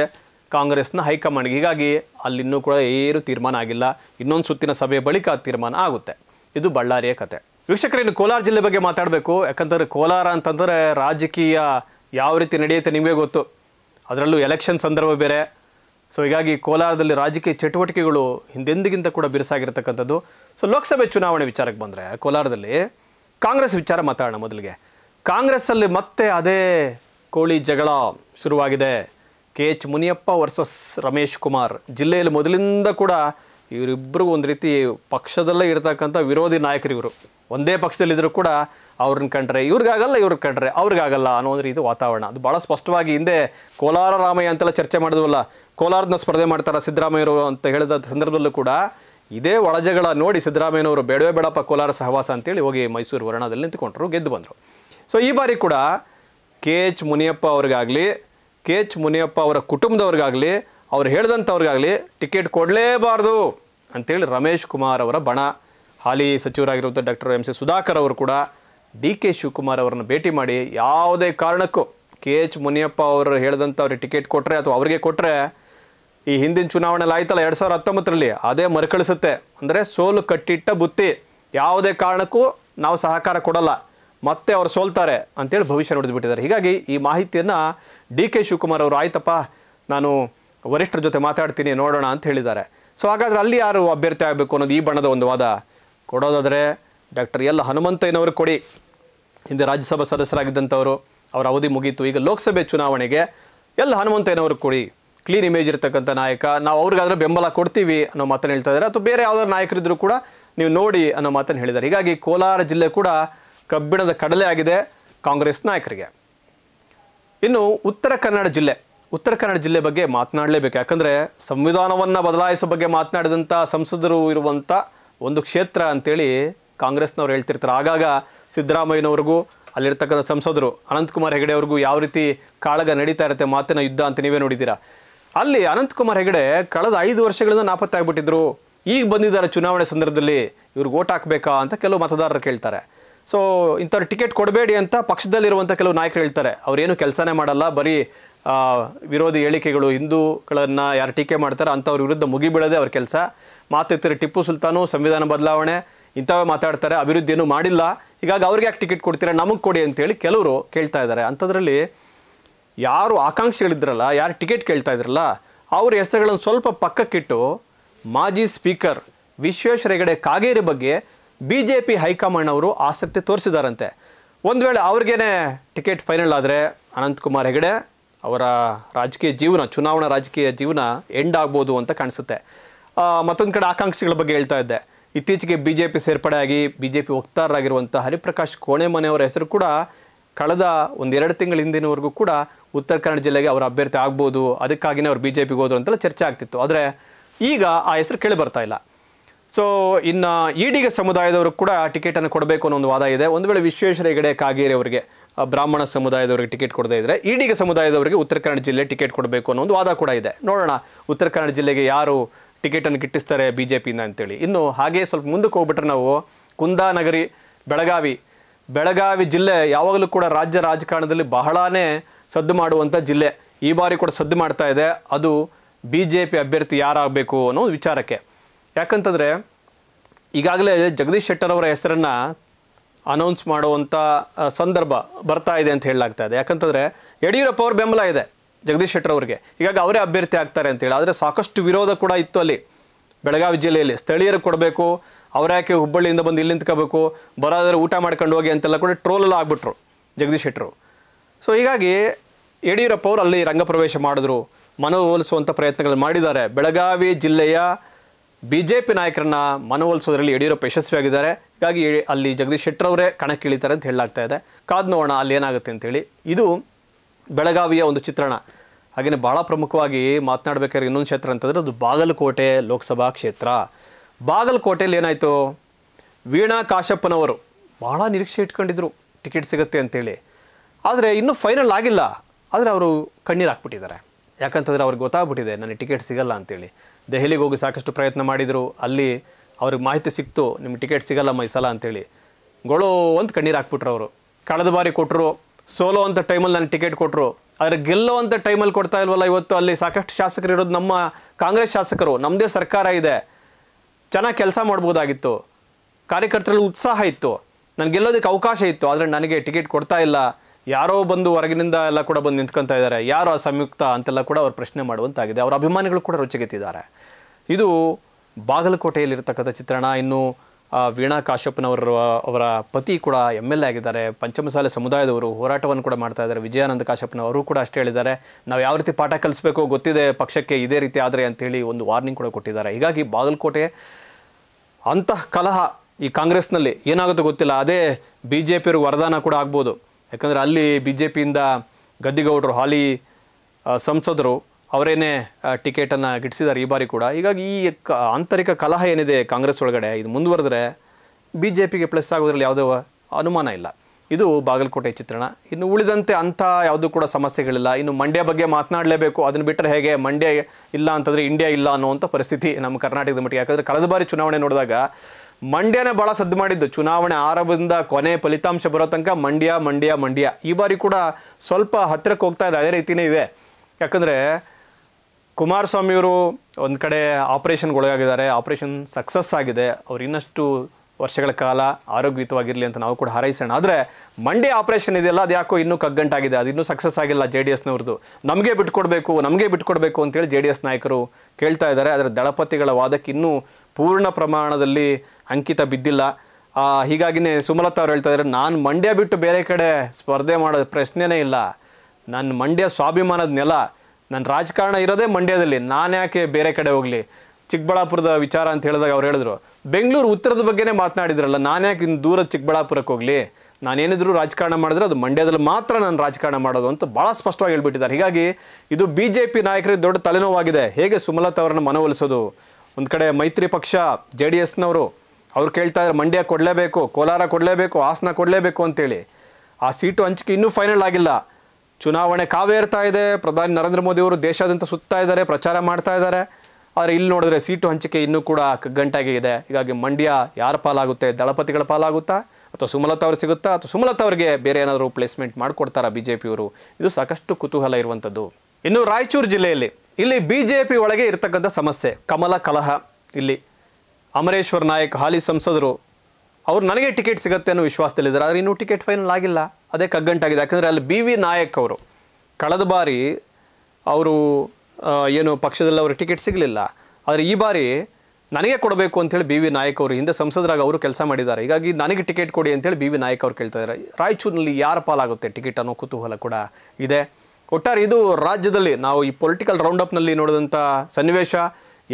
ಕಾಂಗ್ರೆಸ್ನ ಹೈಕಮಾಂಡ್ಗೆ ಹೀಗಾಗಿ ಇನ್ನೂ ಕೂಡ ಏನು ತೀರ್ಮಾನ ಆಗಿಲ್ಲ ಇನ್ನೊಂದು ಸುತ್ತಿನ ಸಭೆ ಬಳಿಕ ತೀರ್ಮಾನ ಆಗುತ್ತೆ ಇದು ಬಳ್ಳಾರಿಯ ಕತೆ ವೀಕ್ಷಕರೇನು ಕೋಲಾರ ಜಿಲ್ಲೆ ಬಗ್ಗೆ ಮಾತಾಡಬೇಕು ಯಾಕಂತಂದರೆ ಕೋಲಾರ ಅಂತಂದರೆ ರಾಜಕೀಯ ಯಾವ ರೀತಿ ನಡೆಯುತ್ತೆ ನಿಮಗೆ ಗೊತ್ತು ಅದರಲ್ಲೂ ಎಲೆಕ್ಷನ್ ಸಂದರ್ಭ ಬೇರೆ ಸೊ ಹೀಗಾಗಿ ಕೋಲಾರದಲ್ಲಿ ರಾಜಕೀಯ ಚಟುವಟಿಕೆಗಳು ಹಿಂದೆಂದಿಗಿಂತ ಕೂಡ ಬಿರುಸಾಗಿರ್ತಕ್ಕಂಥದ್ದು ಸೊ ಲೋಕಸಭೆ ಚುನಾವಣೆ ವಿಚಾರಕ್ಕೆ ಬಂದರೆ ಕೋಲಾರದಲ್ಲಿ ಕಾಂಗ್ರೆಸ್ ವಿಚಾರ ಮಾತಾಡೋಣ ಮೊದಲಿಗೆ ಕಾಂಗ್ರೆಸ್ಸಲ್ಲಿ ಮತ್ತೆ ಅದೇ ಕೋಳಿ ಜಗಳ ಶುರುವಾಗಿದೆ K H Muniyappa versus Ramesh Kumar ಜಿಲ್ಲೆಯಲ್ಲಿ ಮೊದಲಿಂದ ಕೂಡ ಇವರಿಬ್ಬರು ಒಂದು ರೀತಿ ಪಕ್ಷದಲ್ಲೇ ಇರತಕ್ಕಂಥ ವಿರೋಧಿ ನಾಯಕರಿವರು ಒಂದೇ ಪಕ್ಷದಲ್ಲಿದ್ದರೂ ಕೂಡ ಅವ್ರನ್ನ ಕಂಡ್ರೆ ಇವ್ರಿಗಾಗಲ್ಲ ಇವ್ರಿಗೆ ಕಂಡ್ರೆ ಅವ್ರಿಗಾಗಲ್ಲ ಅನ್ನೋ ಒಂದು ಇದು ವಾತಾವರಣ ಅದು ಭಾಳ ಸ್ಪಷ್ಟವಾಗಿ ಹಿಂದೆ ಕೋಲಾರ ರಾಮಯ್ಯ ಅಂತೆಲ್ಲ ಚರ್ಚೆ ಮಾಡಿದ್ವಲ್ಲ ಕೋಲಾರನ ಸ್ಪರ್ಧೆ ಮಾಡ್ತಾರೆ ಸಿದ್ದರಾಮಯ್ಯವರು ಅಂತ ಹೇಳಿದ ಸಂದರ್ಭದಲ್ಲೂ ಕೂಡ ಇದೇ ಒಳಜಗಳ ನೋಡಿ ಸಿದ್ದರಾಮಯ್ಯನವರು ಬೇಡವೇ ಬೇಡಪ್ಪ ಕೋಲಾರ ಸಹವಾಸ ಅಂತೇಳಿ ಹೋಗಿ ಮೈಸೂರು ವರ್ಣದಲ್ಲಿ ನಿಂತ್ಕೊಂಡ್ರು ಗೆದ್ದು ಬಂದರು ಸೊ ಈ ಬಾರಿ ಕೂಡ ಕೆ ಎಚ್ ಮುನಿಯಪ್ಪ ಅವ್ರಿಗಾಗಲಿ ಕೆ ಎಚ್ ಮುನಿಯಪ್ಪ ಅವರ ಕುಟುಂಬದವ್ರಿಗಾಗಲಿ ಅವ್ರು ಹೇಳ್ದಂಥವ್ರಿಗಾಗಲಿ ಟಿಕೆಟ್ ಕೊಡಲೇಬಾರ್ದು ಅಂತೇಳಿ ರಮೇಶ್ ಕುಮಾರ್ ಅವರ ಬಣ ಹಾಲಿ ಸಚಿವರಾಗಿರುವಂಥ ಡಾಕ್ಟರ್ ಎಂ ಸಿ ಸುಧಾಕರ್ ಅವರು ಕೂಡ ಡಿ ಕೆ ಶಿವಕುಮಾರ್ ಅವರನ್ನು ಭೇಟಿ ಮಾಡಿ ಯಾವುದೇ ಕಾರಣಕ್ಕೂ ಕೆ ಎಚ್ ಮುನಿಯಪ್ಪ ಅವರು ಹೇಳಿದಂಥ ಅವ್ರಿಗೆ ಟಿಕೆಟ್ ಕೊಟ್ಟರೆ ಅಥವಾ ಅವರಿಗೆ ಕೊಟ್ಟರೆ ಈ ಹಿಂದಿನ ಚುನಾವಣೆಯಲ್ಲಿ ಆಯ್ತಲ್ಲ ಎರಡು ಸಾವಿರದ ಹತ್ತೊಂಬತ್ತರಲ್ಲಿ ಅದೇ ಮರುಕಳಿಸುತ್ತೆ ಅಂದರೆ ಸೋಲು ಕಟ್ಟಿಟ್ಟ ಬುತ್ತಿ ಯಾವುದೇ ಕಾರಣಕ್ಕೂ ನಾವು ಸಹಕಾರ ಕೊಡಲ್ಲ ಮತ್ತೆ ಅವರು ಸೋಲ್ತಾರೆ ಅಂತೇಳಿ ಭವಿಷ್ಯ ನುಡಿದ್ಬಿಟ್ಟಿದ್ದಾರೆ ಹೀಗಾಗಿ ಈ ಮಾಹಿತಿಯನ್ನು ಡಿ ಕೆ ಶಿವಕುಮಾರ್ ಅವರು ಆಯ್ತಪ್ಪ ನಾನು ವರಿಷ್ಠರ ಜೊತೆ ಮಾತಾಡ್ತೀನಿ ನೋಡೋಣ ಅಂತ ಹೇಳಿದ್ದಾರೆ ಸೊ ಹಾಗಾದರೆ ಅಲ್ಲಿ ಯಾರು ಅಭ್ಯರ್ಥಿ ಆಗಬೇಕು ಅನ್ನೋದು ಈ ಬಣ್ಣದ ಒಂದು ವಾದ ಕೊಡೋದಾದರೆ ಡಾಕ್ಟರ್ ಎಲ್ ಹನುಮಂತಯ್ಯನವರು ಕೊಡಿ ಹಿಂದೆ ರಾಜ್ಯಸಭಾ ಸದಸ್ಯರಾಗಿದ್ದಂಥವರು ಅವರ ಅವಧಿ ಮುಗೀತು ಈಗ ಲೋಕಸಭೆ ಚುನಾವಣೆಗೆ ಎಲ್ ಹನುಮಂತಯ್ಯನವರು ಕೊಡಿ ಕ್ಲೀನ್ ಇಮೇಜ್ ಇರ್ತಕ್ಕಂಥ ನಾಯಕ ನಾವು ಅವ್ರಿಗಾದ್ರೆ ಬೆಂಬಲ ಕೊಡ್ತೀವಿ ಅನ್ನೋ ಮಾತನ್ನು ಹೇಳ್ತಾ ಇದ್ದಾರೆ ಅಥವಾ ಬೇರೆ ಯಾವ್ದಾದ್ರು ನಾಯಕರಿದ್ದರೂ ಕೂಡ ನೀವು ನೋಡಿ ಅನ್ನೋ ಮಾತನ್ನು ಹೇಳಿದ್ದಾರೆ ಹೀಗಾಗಿ ಕೋಲಾರ ಜಿಲ್ಲೆ ಕೂಡ ಕಬ್ಬಿಣದ ಕಡಲೆ ಆಗಿದೆ ಕಾಂಗ್ರೆಸ್ ನಾಯಕರಿಗೆ ಇನ್ನು ಉತ್ತರ ಕನ್ನಡ ಜಿಲ್ಲೆ ಉತ್ತರ ಕನ್ನಡ ಜಿಲ್ಲೆ ಬಗ್ಗೆ ಮಾತನಾಡಲೇಬೇಕು ಯಾಕಂದರೆ ಸಂವಿಧಾನವನ್ನು ಬದಲಾಯಿಸೋ ಬಗ್ಗೆ ಮಾತನಾಡಿದಂಥ ಸಂಸದರು ಇರುವಂಥ ಒಂದು ಕ್ಷೇತ್ರ ಅಂತೇಳಿ ಕಾಂಗ್ರೆಸ್ನವ್ರು ಹೇಳ್ತಿರ್ತಾರೆ ಆಗಾಗ ಸಿದ್ದರಾಮಯ್ಯನವ್ರಿಗೂ ಅಲ್ಲಿರ್ತಕ್ಕಂಥ ಸಂಸದರು ಅನಂತಕುಮಾರ್ ಹೆಗಡೆ ಅವ್ರಿಗೂ ಯಾವ ರೀತಿ ಕಾಳಗ ನಡೀತಾ ಇರುತ್ತೆ ಮಾತಿನ ಯುದ್ಧ ಅಂತ ನೀವೇ ನೋಡಿದ್ದೀರಾ ಅಲ್ಲಿ ಅನಂತಕುಮಾರ್ ಹೆಗಡೆ ಕಳೆದ ಐದು ವರ್ಷಗಳಿಂದ ನಾಪತ್ತೆ ಆಗಿಬಿಟ್ಟಿದ್ರು ಈಗ ಬಂದಿದ್ದಾರೆ ಚುನಾವಣೆ ಸಂದರ್ಭದಲ್ಲಿ ಇವ್ರಿಗೆ ಓಟ್ ಹಾಕಬೇಕಾ ಅಂತ ಕೆಲವು ಮತದಾರರು ಕೇಳ್ತಾರೆ ಸೊ ಇಂಥವ್ರು ಟಿಕೆಟ್ ಕೊಡಬೇಡಿ ಅಂತ ಪಕ್ಷದಲ್ಲಿರುವಂಥ ಕೆಲವು ನಾಯಕರು ಹೇಳ್ತಾರೆ ಅವರೇನು ಕೆಲಸನೇ ಮಾಡಲ್ಲ ಬರೀ ವಿರೋಧಿ ಹೇಳಿಕೆಗಳು ಹಿಂದೂಗಳನ್ನು ಯಾರು ಟೀಕೆ ಮಾಡ್ತಾರೆ ಅಂಥವ್ರ ವಿರುದ್ಧ ಮುಗಿಬೀಳದೆ ಅವ್ರ ಕೆಲಸ ಮಾತಿರ್ತಾರೆ ಟಿಪ್ಪು ಸುಲ್ತಾನು ಸಂವಿಧಾನ ಬದಲಾವಣೆ ಇಂಥವೇ ಮಾತಾಡ್ತಾರೆ ಅಭಿವೃದ್ಧಿಯನ್ನು ಮಾಡಿಲ್ಲ ಹೀಗಾಗಿ ಅವ್ರಿಗೆ ಯಾಕೆ ಟಿಕೆಟ್ ಕೊಡ್ತೀರಾ ನಮಗೆ ಕೊಡಿ ಅಂತೇಳಿ ಕೆಲವರು ಕೇಳ್ತಾ ಇದ್ದಾರೆ ಅಂಥದ್ರಲ್ಲಿ ಯಾರು ಆಕಾಂಕ್ಷಿಗಳಿದ್ರಲ್ಲ ಯಾರು ಟಿಕೆಟ್ ಕೇಳ್ತಾ ಇದ್ರಲ್ಲ ಅವ್ರ ಹೆಸರುಗಳನ್ನು ಸ್ವಲ್ಪ ಪಕ್ಕಕ್ಕಿಟ್ಟು ಮಾಜಿ ಸ್ಪೀಕರ್ ವಿಶ್ವೇಶ್ವರ ಹೆಗಡೆ ಕಾಗೇರಿ ಬಗ್ಗೆ ಬಿ ಜೆ ಪಿ ಹೈಕಮಾಂಡ್ ಅವರು ಆಸಕ್ತಿ ತೋರಿಸಿದಾರಂತೆ ಒಂದು ವೇಳೆ ಅವ್ರಿಗೇನೆ ಟಿಕೆಟ್ ಫೈನಲ್ ಆದರೆ ಅನಂತಕುಮಾರ್ ಹೆಗಡೆ ಅವರ ರಾಜಕೀಯ ಜೀವನ ಚುನಾವಣಾ ರಾಜಕೀಯ ಜೀವನ ಎಂಡ್ ಆಗ್ಬೋದು ಅಂತ ಕಾಣಿಸುತ್ತೆ ಮತ್ತೊಂದು ಕಡೆ ಆಕಾಂಕ್ಷಿಗಳ ಬಗ್ಗೆ ಹೇಳ್ತಾ ಇದ್ದೆ ಇತ್ತೀಚೆಗೆ ಬಿ ಜೆ ಪಿ ಸೇರ್ಪಡೆಯಾಗಿ ಬಿ ಜೆ ಪಿ ವಕ್ತಾರರಾಗಿರುವಂಥ ಹರಿಪ್ರಕಾಶ್ ಕೋಣೆಮನೆಯವರ ಹೆಸರು ಕೂಡ ಕಳೆದ ಒಂದೆರಡು ತಿಂಗಳ ಹಿಂದಿನವರೆಗೂ ಕೂಡ ಉತ್ತರ ಕನ್ನಡ ಜಿಲ್ಲೆಗೆ ಅವರ ಅಭ್ಯರ್ಥಿ ಆಗ್ಬೋದು ಅದಕ್ಕಾಗಿಯೇ ಅವ್ರು ಬಿ ಜೆ ಪಿಗೆ ಹೋದರು ಅಂತೆಲ್ಲ ಚರ್ಚೆ ಆಗ್ತಿತ್ತು ಆದರೆ ಈಗ ಆ ಹೆಸರು ಕೇಳಿ ಬರ್ತಾ ಇಲ್ಲ ಸೊ ಇನ್ನು ಡಿಗ ಸಮುದಾಯದವರು ಕೂಡ ಟಿಕೆಟನ್ನು ಕೊಡಬೇಕು ಅನ್ನೋ ಒಂದು ವಾದ ಇದೆ ಒಂದು ವೇಳೆ ವಿಶ್ವೇಶ್ವರ ಹೆಗಡೆ ಕಾಗೇರಿ ಅವರಿಗೆ ಬ್ರಾಹ್ಮಣ ಸಮುದಾಯದವರಿಗೆ ಟಿಕೆಟ್ ಕೊಡದೇ ಇದ್ದರೆ ಈಡಿಗ ಸಮುದಾಯದವರಿಗೆ ಉತ್ತರ ಕನ್ನಡ ಜಿಲ್ಲೆ ಟಿಕೆಟ್ ಕೊಡಬೇಕು ಅನ್ನೋ ಒಂದು ವಾದ ಕೂಡ ಇದೆ ನೋಡೋಣ ಉತ್ತರ ಕನ್ನಡ ಜಿಲ್ಲೆಗೆ ಯಾರು ಟಿಕೆಟನ್ನು ಗಿಟ್ಟಿಸ್ತಾರೆ ಬಿ ಜೆ ಪಿಯಿಂದ ಅಂತೇಳಿ ಇನ್ನು ಹಾಗೇ ಸ್ವಲ್ಪ ಮುಂದಕ್ಕೆ ಹೋಗ್ಬಿಟ್ರೆ ನಾವು ಕುಂದಾನಗರಿ ಬೆಳಗಾವಿ ಬೆಳಗಾವಿ ಜಿಲ್ಲೆ ಯಾವಾಗಲೂ ಕೂಡ ರಾಜ್ಯ ರಾಜಕಾರಣದಲ್ಲಿ ಬಹಳನೇ ಸದ್ದು ಮಾಡುವಂಥ ಜಿಲ್ಲೆ ಈ ಬಾರಿ ಕೂಡ ಸದ್ದು ಮಾಡ್ತಾ ಇದೆ ಅದು ಬಿ ಜೆ ಪಿ ಅಭ್ಯರ್ಥಿ ಯಾರಾಗಬೇಕು ಅನ್ನೋ ವಿಚಾರಕ್ಕೆ ಯಾಕಂತಂದರೆ ಈಗಾಗಲೇ ಜಗದೀಶ್ ಶೆಟ್ಟರ್ ಅವರ ಹೆಸರನ್ನು ಅನೌನ್ಸ್ ಮಾಡುವಂಥ ಸಂದರ್ಭ ಬರ್ತಾ ಇದೆ ಅಂತ ಹೇಳಲಾಗ್ತಾ ಇದೆ ಯಾಕಂತಂದರೆ ಯಡಿಯೂರಪ್ಪ ಅವ್ರ ಬೆಂಬಲ ಇದೆ ಜಗದೀಶ್ ಶೆಟ್ಟರ್ ಅವರಿಗೆ ಹೀಗಾಗಿ ಅವರೇ ಅಭ್ಯರ್ಥಿ ಆಗ್ತಾರೆ ಅಂತೇಳಿ ಆದರೆ ಸಾಕಷ್ಟು ವಿರೋಧ ಕೂಡ ಇತ್ತು ಅಲ್ಲಿ ಬೆಳಗಾವಿ ಜಿಲ್ಲೆಯಲ್ಲಿ ಸ್ಥಳೀಯರು ಕೊಡಬೇಕು ಯಾಕೆ ಹುಬ್ಬಳ್ಳಿಯಿಂದ ಬಂದು ಇಲ್ಲಿ ನಿಂತ್ಕೋಬೇಕು ಬರೋದ್ರೆ ಊಟ ಮಾಡ್ಕೊಂಡು ಹೋಗಿ ಅಂತೆಲ್ಲ ಕೂಡ ಟ್ರೋಲೆಲ್ಲ ಆಗಿಬಿಟ್ರು ಜಗದೀಶ್ ಶೆಟ್ಟರು ಸೊ ಹೀಗಾಗಿ ಯಡಿಯೂರಪ್ಪ ಅವರು ಅಲ್ಲಿ ರಂಗಪ್ರವೇಶ ಮಾಡಿದ್ರು ಮನವೊಲಿಸುವಂಥ ಪ್ರಯತ್ನಗಳು ಮಾಡಿದ್ದಾರೆ ಬೆಳಗಾವಿ ಜಿಲ್ಲೆಯ ಬಿ ಜೆ ಪಿ ನಾಯಕರನ್ನ ಮನವೊಲಿಸೋದ್ರಲ್ಲಿ ಯಡಿಯೂರಪ್ಪ ಯಶಸ್ವಿಯಾಗಿದ್ದಾರೆ ಹೀಗಾಗಿ ಅಲ್ಲಿ ಜಗದೀಶ್ ಶೆಟ್ಟರ್ ಅವರೇ ಇಳಿತಾರೆ ಅಂತ ಹೇಳಲಾಗ್ತಾ ಇದೆ ಕಾದ್ ನೋಡೋಣ ಅಲ್ಲಿ ಏನಾಗುತ್ತೆ ಅಂತೇಳಿ ಇದು ಬೆಳಗಾವಿಯ ಒಂದು ಚಿತ್ರಣ ಹಾಗೆಯೇ ಭಾಳ ಪ್ರಮುಖವಾಗಿ ಮಾತನಾಡಬೇಕಾದ್ರೆ ಇನ್ನೊಂದು ಕ್ಷೇತ್ರ ಅಂತಂದರೆ ಅದು ಬಾಗಲಕೋಟೆ ಲೋಕಸಭಾ ಕ್ಷೇತ್ರ ಬಾಗಲಕೋಟೆಯಲ್ಲಿ ಏನಾಯಿತು ವೀಣಾ ಕಾಶಪ್ಪನವರು ಭಾಳ ನಿರೀಕ್ಷೆ ಇಟ್ಕೊಂಡಿದ್ರು ಟಿಕೆಟ್ ಸಿಗುತ್ತೆ ಅಂತೇಳಿ ಆದರೆ ಇನ್ನೂ ಫೈನಲ್ ಆಗಿಲ್ಲ ಆದರೆ ಅವರು ಕಣ್ಣೀರು ಹಾಕ್ಬಿಟ್ಟಿದ್ದಾರೆ ಯಾಕಂತಂದರೆ ಅವ್ರಿಗೆ ಗೊತ್ತಾಗ್ಬಿಟ್ಟಿದೆ ನನಗೆ ಟಿಕೆಟ್ ಸಿಗಲ್ಲ ಅಂತೇಳಿ ದೆಹಲಿಗೆ ಹೋಗಿ ಸಾಕಷ್ಟು ಪ್ರಯತ್ನ ಮಾಡಿದರು ಅಲ್ಲಿ ಅವ್ರಿಗೆ ಮಾಹಿತಿ ಸಿಕ್ತು ನಿಮ್ಗೆ ಟಿಕೆಟ್ ಸಿಗಲ್ಲ ಈ ಸಲ ಅಂತೇಳಿ ಗೊಳೋ ಅಂತ ಕಣ್ಣೀರು ಹಾಕ್ಬಿಟ್ರು ಅವರು ಕಳೆದ ಬಾರಿ ಕೊಟ್ಟರು ಸೋಲೋ ಅಂತ ಟೈಮಲ್ಲಿ ನನಗೆ ಟಿಕೆಟ್ ಕೊಟ್ಟರು ಆದರೆ ಗೆಲ್ಲೋ ಅಂತ ಟೈಮಲ್ಲಿ ಕೊಡ್ತಾ ಇಲ್ವಲ್ಲ ಇವತ್ತು ಅಲ್ಲಿ ಸಾಕಷ್ಟು ಶಾಸಕರು ಇರೋದು ನಮ್ಮ ಕಾಂಗ್ರೆಸ್ ಶಾಸಕರು ನಮ್ಮದೇ ಸರ್ಕಾರ ಇದೆ ಚೆನ್ನಾಗಿ ಕೆಲಸ ಮಾಡ್ಬೋದಾಗಿತ್ತು ಕಾರ್ಯಕರ್ತರಲ್ಲಿ ಉತ್ಸಾಹ ಇತ್ತು ನಾನು ಗೆಲ್ಲೋದಕ್ಕೆ ಅವಕಾಶ ಇತ್ತು ಆದರೆ ನನಗೆ ಟಿಕೆಟ್ ಕೊಡ್ತಾ ಇಲ್ಲ ಯಾರೋ ಬಂದು ಹೊರಗಿನಿಂದ ಎಲ್ಲ ಕೂಡ ಬಂದು ನಿಂತ್ಕೊಂತ ಇದ್ದಾರೆ ಯಾರು ಆ ಸಂಯುಕ್ತ ಅಂತೆಲ್ಲ ಕೂಡ ಅವ್ರು ಪ್ರಶ್ನೆ ಮಾಡುವಂತಾಗಿದೆ ಅವರ ಅಭಿಮಾನಿಗಳು ಕೂಡ ರುಚಿಗೆತ್ತಿದ್ದಾರೆ ಇದು ಬಾಗಲಕೋಟೆಯಲ್ಲಿರ್ತಕ್ಕಂಥ ಚಿತ್ರಣ ಇನ್ನು ವೀಣಾ ಕಾಶ್ಯಪ್ಪನವರ ಅವರ ಪತಿ ಕೂಡ ಎಮ್ ಎಲ್ ಎ ಆಗಿದ್ದಾರೆ ಪಂಚಮಸಾಲೆ ಸಮುದಾಯದವರು ಹೋರಾಟವನ್ನು ಕೂಡ ಮಾಡ್ತಾ ಇದ್ದಾರೆ ವಿಜಯಾನಂದ ಕಾಶ್ಯಪ್ಪನವರು ಕೂಡ ಅಷ್ಟೇ ಹೇಳಿದ್ದಾರೆ ನಾವು ಯಾವ ರೀತಿ ಪಾಠ ಕಲಿಸ್ಬೇಕು ಗೊತ್ತಿದೆ ಪಕ್ಷಕ್ಕೆ ಇದೇ ರೀತಿ ಆದರೆ ಅಂತೇಳಿ ಒಂದು ವಾರ್ನಿಂಗ್ ಕೂಡ ಕೊಟ್ಟಿದ್ದಾರೆ ಹೀಗಾಗಿ ಬಾಗಲಕೋಟೆ ಅಂತಹ ಕಲಹ ಈ ಕಾಂಗ್ರೆಸ್ನಲ್ಲಿ ಏನಾಗುತ್ತೋ ಗೊತ್ತಿಲ್ಲ ಅದೇ ಬಿ ಜೆ ಪಿಯವರು ವರದಾನ ಕೂಡ ಆಗ್ಬೋದು ಯಾಕಂದರೆ ಅಲ್ಲಿ ಬಿ ಜೆ ಪಿಯಿಂದ ಗದ್ದಿಗೌಡರು ಹಾಲಿ ಸಂಸದರು ಅವರೇನೆ ಟಿಕೆಟನ್ನು ಗಿಟ್ಟಿಸಿದ್ದಾರೆ ಈ ಬಾರಿ ಕೂಡ ಹೀಗಾಗಿ ಈ ಕ ಆಂತರಿಕ ಕಲಹ ಏನಿದೆ ಕಾಂಗ್ರೆಸ್ ಒಳಗಡೆ ಇದು ಮುಂದುವರೆದ್ರೆ ಬಿ ಜೆ ಪಿಗೆ ಪ್ಲಸ್ ಆಗೋದ್ರಲ್ಲಿ ಯಾವುದೇ ಅನುಮಾನ ಇಲ್ಲ ಇದು ಬಾಗಲಕೋಟೆ ಚಿತ್ರಣ ಇನ್ನು ಉಳಿದಂತೆ ಅಂಥ ಯಾವುದೂ ಕೂಡ ಸಮಸ್ಯೆಗಳಿಲ್ಲ ಇನ್ನು ಮಂಡ್ಯ ಬಗ್ಗೆ ಮಾತನಾಡಲೇಬೇಕು ಅದನ್ನು ಬಿಟ್ಟರೆ ಹೇಗೆ ಮಂಡ್ಯ ಇಲ್ಲ ಅಂತಂದರೆ ಇಂಡಿಯಾ ಇಲ್ಲ ಅನ್ನುವಂಥ ಪರಿಸ್ಥಿತಿ ನಮ್ಮ ಕರ್ನಾಟಕದ ಮಟ್ಟಿಗೆ ಯಾಕಂದರೆ ಕಳೆದ ಬಾರಿ ಚುನಾವಣೆ ನೋಡಿದಾಗ ಮಂಡ್ಯನೇ ಭಾಳ ಸದ್ದು ಮಾಡಿದ್ದು ಚುನಾವಣೆ ಆರಂಭದಿಂದ ಕೊನೆ ಫಲಿತಾಂಶ ಬರೋ ತನಕ ಮಂಡ್ಯ ಮಂಡ್ಯ ಮಂಡ್ಯ ಈ ಬಾರಿ ಕೂಡ ಸ್ವಲ್ಪ ಹತ್ತಿರಕ್ಕೆ ಹೋಗ್ತಾ ಇದೆ ಅದೇ ರೀತಿಯೇ ಇದೆ ಯಾಕಂದರೆ ಕುಮಾರಸ್ವಾಮಿಯವರು ಒಂದು ಕಡೆ ಆಪ್ರೇಷನ್ಗೊಳಗಾಗಿದ್ದಾರೆ ಆಪ್ರೇಷನ್ ಸಕ್ಸಸ್ ಆಗಿದೆ ಅವ್ರು ಇನ್ನಷ್ಟು ವರ್ಷಗಳ ಕಾಲ ಆರೋಗ್ಯಯುತವಾಗಿರಲಿ ಅಂತ ನಾವು ಕೂಡ ಹಾರೈಸೋಣ ಆದರೆ ಮಂಡ್ಯ ಆಪರೇಷನ್ ಇದೆಯಲ್ಲ ಅದು ಯಾಕೋ ಇನ್ನೂ ಕಗ್ಗಂಟಾಗಿದೆ ಅದು ಇನ್ನೂ ಸಕ್ಸಸ್ ಆಗಿಲ್ಲ ಜೆ ಡಿ ಎಸ್ನವ್ರದ್ದು ನಮಗೆ ಬಿಟ್ಕೊಡ್ಬೇಕು ನಮಗೆ ಬಿಟ್ಕೊಡ್ಬೇಕು ಅಂತೇಳಿ ಜೆ ಡಿ ಎಸ್ ನಾಯಕರು ಕೇಳ್ತಾ ಇದ್ದಾರೆ ಆದರೆ ದಳಪತಿಗಳ ವಾದಕ್ಕೆ ಇನ್ನೂ ಪೂರ್ಣ ಪ್ರಮಾಣದಲ್ಲಿ ಅಂಕಿತ ಬಿದ್ದಿಲ್ಲ ಹೀಗಾಗಿನೇ ಸುಮಲತಾ ಅವರು ಹೇಳ್ತಾ ಇದ್ದಾರೆ ನಾನು ಮಂಡ್ಯ ಬಿಟ್ಟು ಬೇರೆ ಕಡೆ ಸ್ಪರ್ಧೆ ಮಾಡೋದು ಪ್ರಶ್ನೆನೇ ಇಲ್ಲ ನನ್ನ ಮಂಡ್ಯ ಸ್ವಾಭಿಮಾನದ ನೆಲ ನನ್ನ ರಾಜಕಾರಣ ಇರೋದೇ ಮಂಡ್ಯದಲ್ಲಿ ನಾನು ಯಾಕೆ ಬೇರೆ ಕಡೆ ಹೋಗಲಿ ಚಿಕ್ಕಬಳ್ಳಾಪುರದ ವಿಚಾರ ಅಂತ ಹೇಳಿದಾಗ ಅವ್ರು ಹೇಳಿದ್ರು ಬೆಂಗಳೂರು ಉತ್ತರದ ಬಗ್ಗೆನೇ ಮಾತನಾಡಿದ್ರಲ್ಲ ನಾನು ಯಾಕೆ ಇನ್ನು ದೂರ ಚಿಕ್ಕಬಳ್ಳಾಪುರಕ್ಕೆ ಹೋಗಲಿ ನಾನೇನಿದ್ರು ರಾಜಕಾರಣ ಮಾಡಿದ್ರೆ ಅದು ಮಂಡ್ಯದಲ್ಲಿ ಮಾತ್ರ ನಾನು ರಾಜಕಾರಣ ಮಾಡೋದು ಅಂತ ಭಾಳ ಸ್ಪಷ್ಟವಾಗಿ ಹೇಳ್ಬಿಟ್ಟಿದ್ದಾರೆ ಹೀಗಾಗಿ ಇದು ಬಿ ಜೆ ಪಿ ನಾಯಕರಿಗೆ ದೊಡ್ಡ ತಲೆನೋವಾಗಿದೆ ಹೇಗೆ ಸುಮಲತಾ ಅವರನ್ನು ಮನವೊಲಿಸೋದು ಒಂದು ಕಡೆ ಮೈತ್ರಿ ಪಕ್ಷ ಜೆ ಡಿ ಎಸ್ನವರು ಅವ್ರು ಕೇಳ್ತಾ ಇದ್ದಾರೆ ಮಂಡ್ಯ ಕೊಡಲೇಬೇಕು ಕೋಲಾರ ಕೊಡಲೇಬೇಕು ಹಾಸನ ಕೊಡಲೇಬೇಕು ಅಂತೇಳಿ ಆ ಸೀಟು ಹಂಚಿಕೆ ಇನ್ನೂ ಫೈನಲ್ ಆಗಿಲ್ಲ ಚುನಾವಣೆ ಕಾವೇರ್ತಾ ಇದೆ ಪ್ರಧಾನಿ ನರೇಂದ್ರ ಮೋದಿಯವರು ದೇಶಾದ್ಯಂತ ಸುತ್ತಾ ಇದ್ದಾರೆ ಪ್ರಚಾರ ಮಾಡ್ತಾ ಇದ್ದಾರೆ ಆದರೆ ಇಲ್ಲಿ ನೋಡಿದ್ರೆ ಸೀಟು ಹಂಚಿಕೆ ಇನ್ನೂ ಕೂಡ ಗಂಟಾಗಿ ಇದೆ ಹೀಗಾಗಿ ಮಂಡ್ಯ ಯಾರ ಪಾಲಾಗುತ್ತೆ ದಳಪತಿಗಳ ಪಾಲಾಗುತ್ತಾ ಅಥವಾ ಸುಮಲತಾ ಅವರು ಸಿಗುತ್ತಾ ಅಥವಾ ಸುಮಲತಾ ಅವರಿಗೆ ಬೇರೆ ಏನಾದರೂ ಪ್ಲೇಸ್ಮೆಂಟ್ ಮಾಡಿಕೊಡ್ತಾರಾ ಬಿ ಜೆ ಪಿಯವರು ಇದು ಸಾಕಷ್ಟು ಕುತೂಹಲ ಇರುವಂಥದ್ದು ಇನ್ನು ರಾಯಚೂರು ಜಿಲ್ಲೆಯಲ್ಲಿ ಇಲ್ಲಿ ಬಿ ಜೆ ಪಿ ಒಳಗೆ ಇರತಕ್ಕಂಥ ಸಮಸ್ಯೆ ಕಮಲ ಕಲಹ ಇಲ್ಲಿ ಅಮರೇಶ್ವರ್ ನಾಯಕ್ ಹಾಲಿ ಸಂಸದರು ಅವರು ನನಗೆ ಟಿಕೆಟ್ ಸಿಗುತ್ತೆ ಅನ್ನೋ ವಿಶ್ವಾಸದಲ್ಲಿದ್ದಾರೆ ಆದರೆ ಇನ್ನೂ ಟಿಕೆಟ್ ಫೈನಲ್ ಆಗಿಲ್ಲ ಅದೇ ಕಗ್ಗಂಟಾಗಿದೆ ಯಾಕಂದರೆ ಅಲ್ಲಿ ಬಿ ವಿ ನಾಯಕ್ ಅವರು ಕಳೆದ ಬಾರಿ ಅವರು ಏನು ಪಕ್ಷದಲ್ಲಿ ಅವರು ಟಿಕೆಟ್ ಸಿಗಲಿಲ್ಲ ಆದರೆ ಈ ಬಾರಿ ನನಗೆ ಕೊಡಬೇಕು ಅಂತೇಳಿ ಬಿ ವಿ ನಾಯಕ್ ಅವರು ಹಿಂದೆ ಸಂಸದರಾಗಿ ಅವರು ಕೆಲಸ ಮಾಡಿದ್ದಾರೆ ಹೀಗಾಗಿ ನನಗೆ ಟಿಕೆಟ್ ಕೊಡಿ ಅಂತೇಳಿ ಬಿ ವಿ ನಾಯಕ್ ಅವರು ಕೇಳ್ತಾ ಇದ್ದಾರೆ ರಾಯಚೂರಿನಲ್ಲಿ ಯಾರ ಪಾಲಾಗುತ್ತೆ ಟಿಕೆಟ್ ಅನ್ನೋ ಕುತೂಹಲ ಕೂಡ ಇದೆ ಒಟ್ಟಾರೆ ಇದು ರಾಜ್ಯದಲ್ಲಿ ನಾವು ಈ ಪೊಲಿಟಿಕಲ್ ರೌಂಡಪ್ನಲ್ಲಿ ನೋಡಿದಂಥ ಸನ್ನಿವೇಶ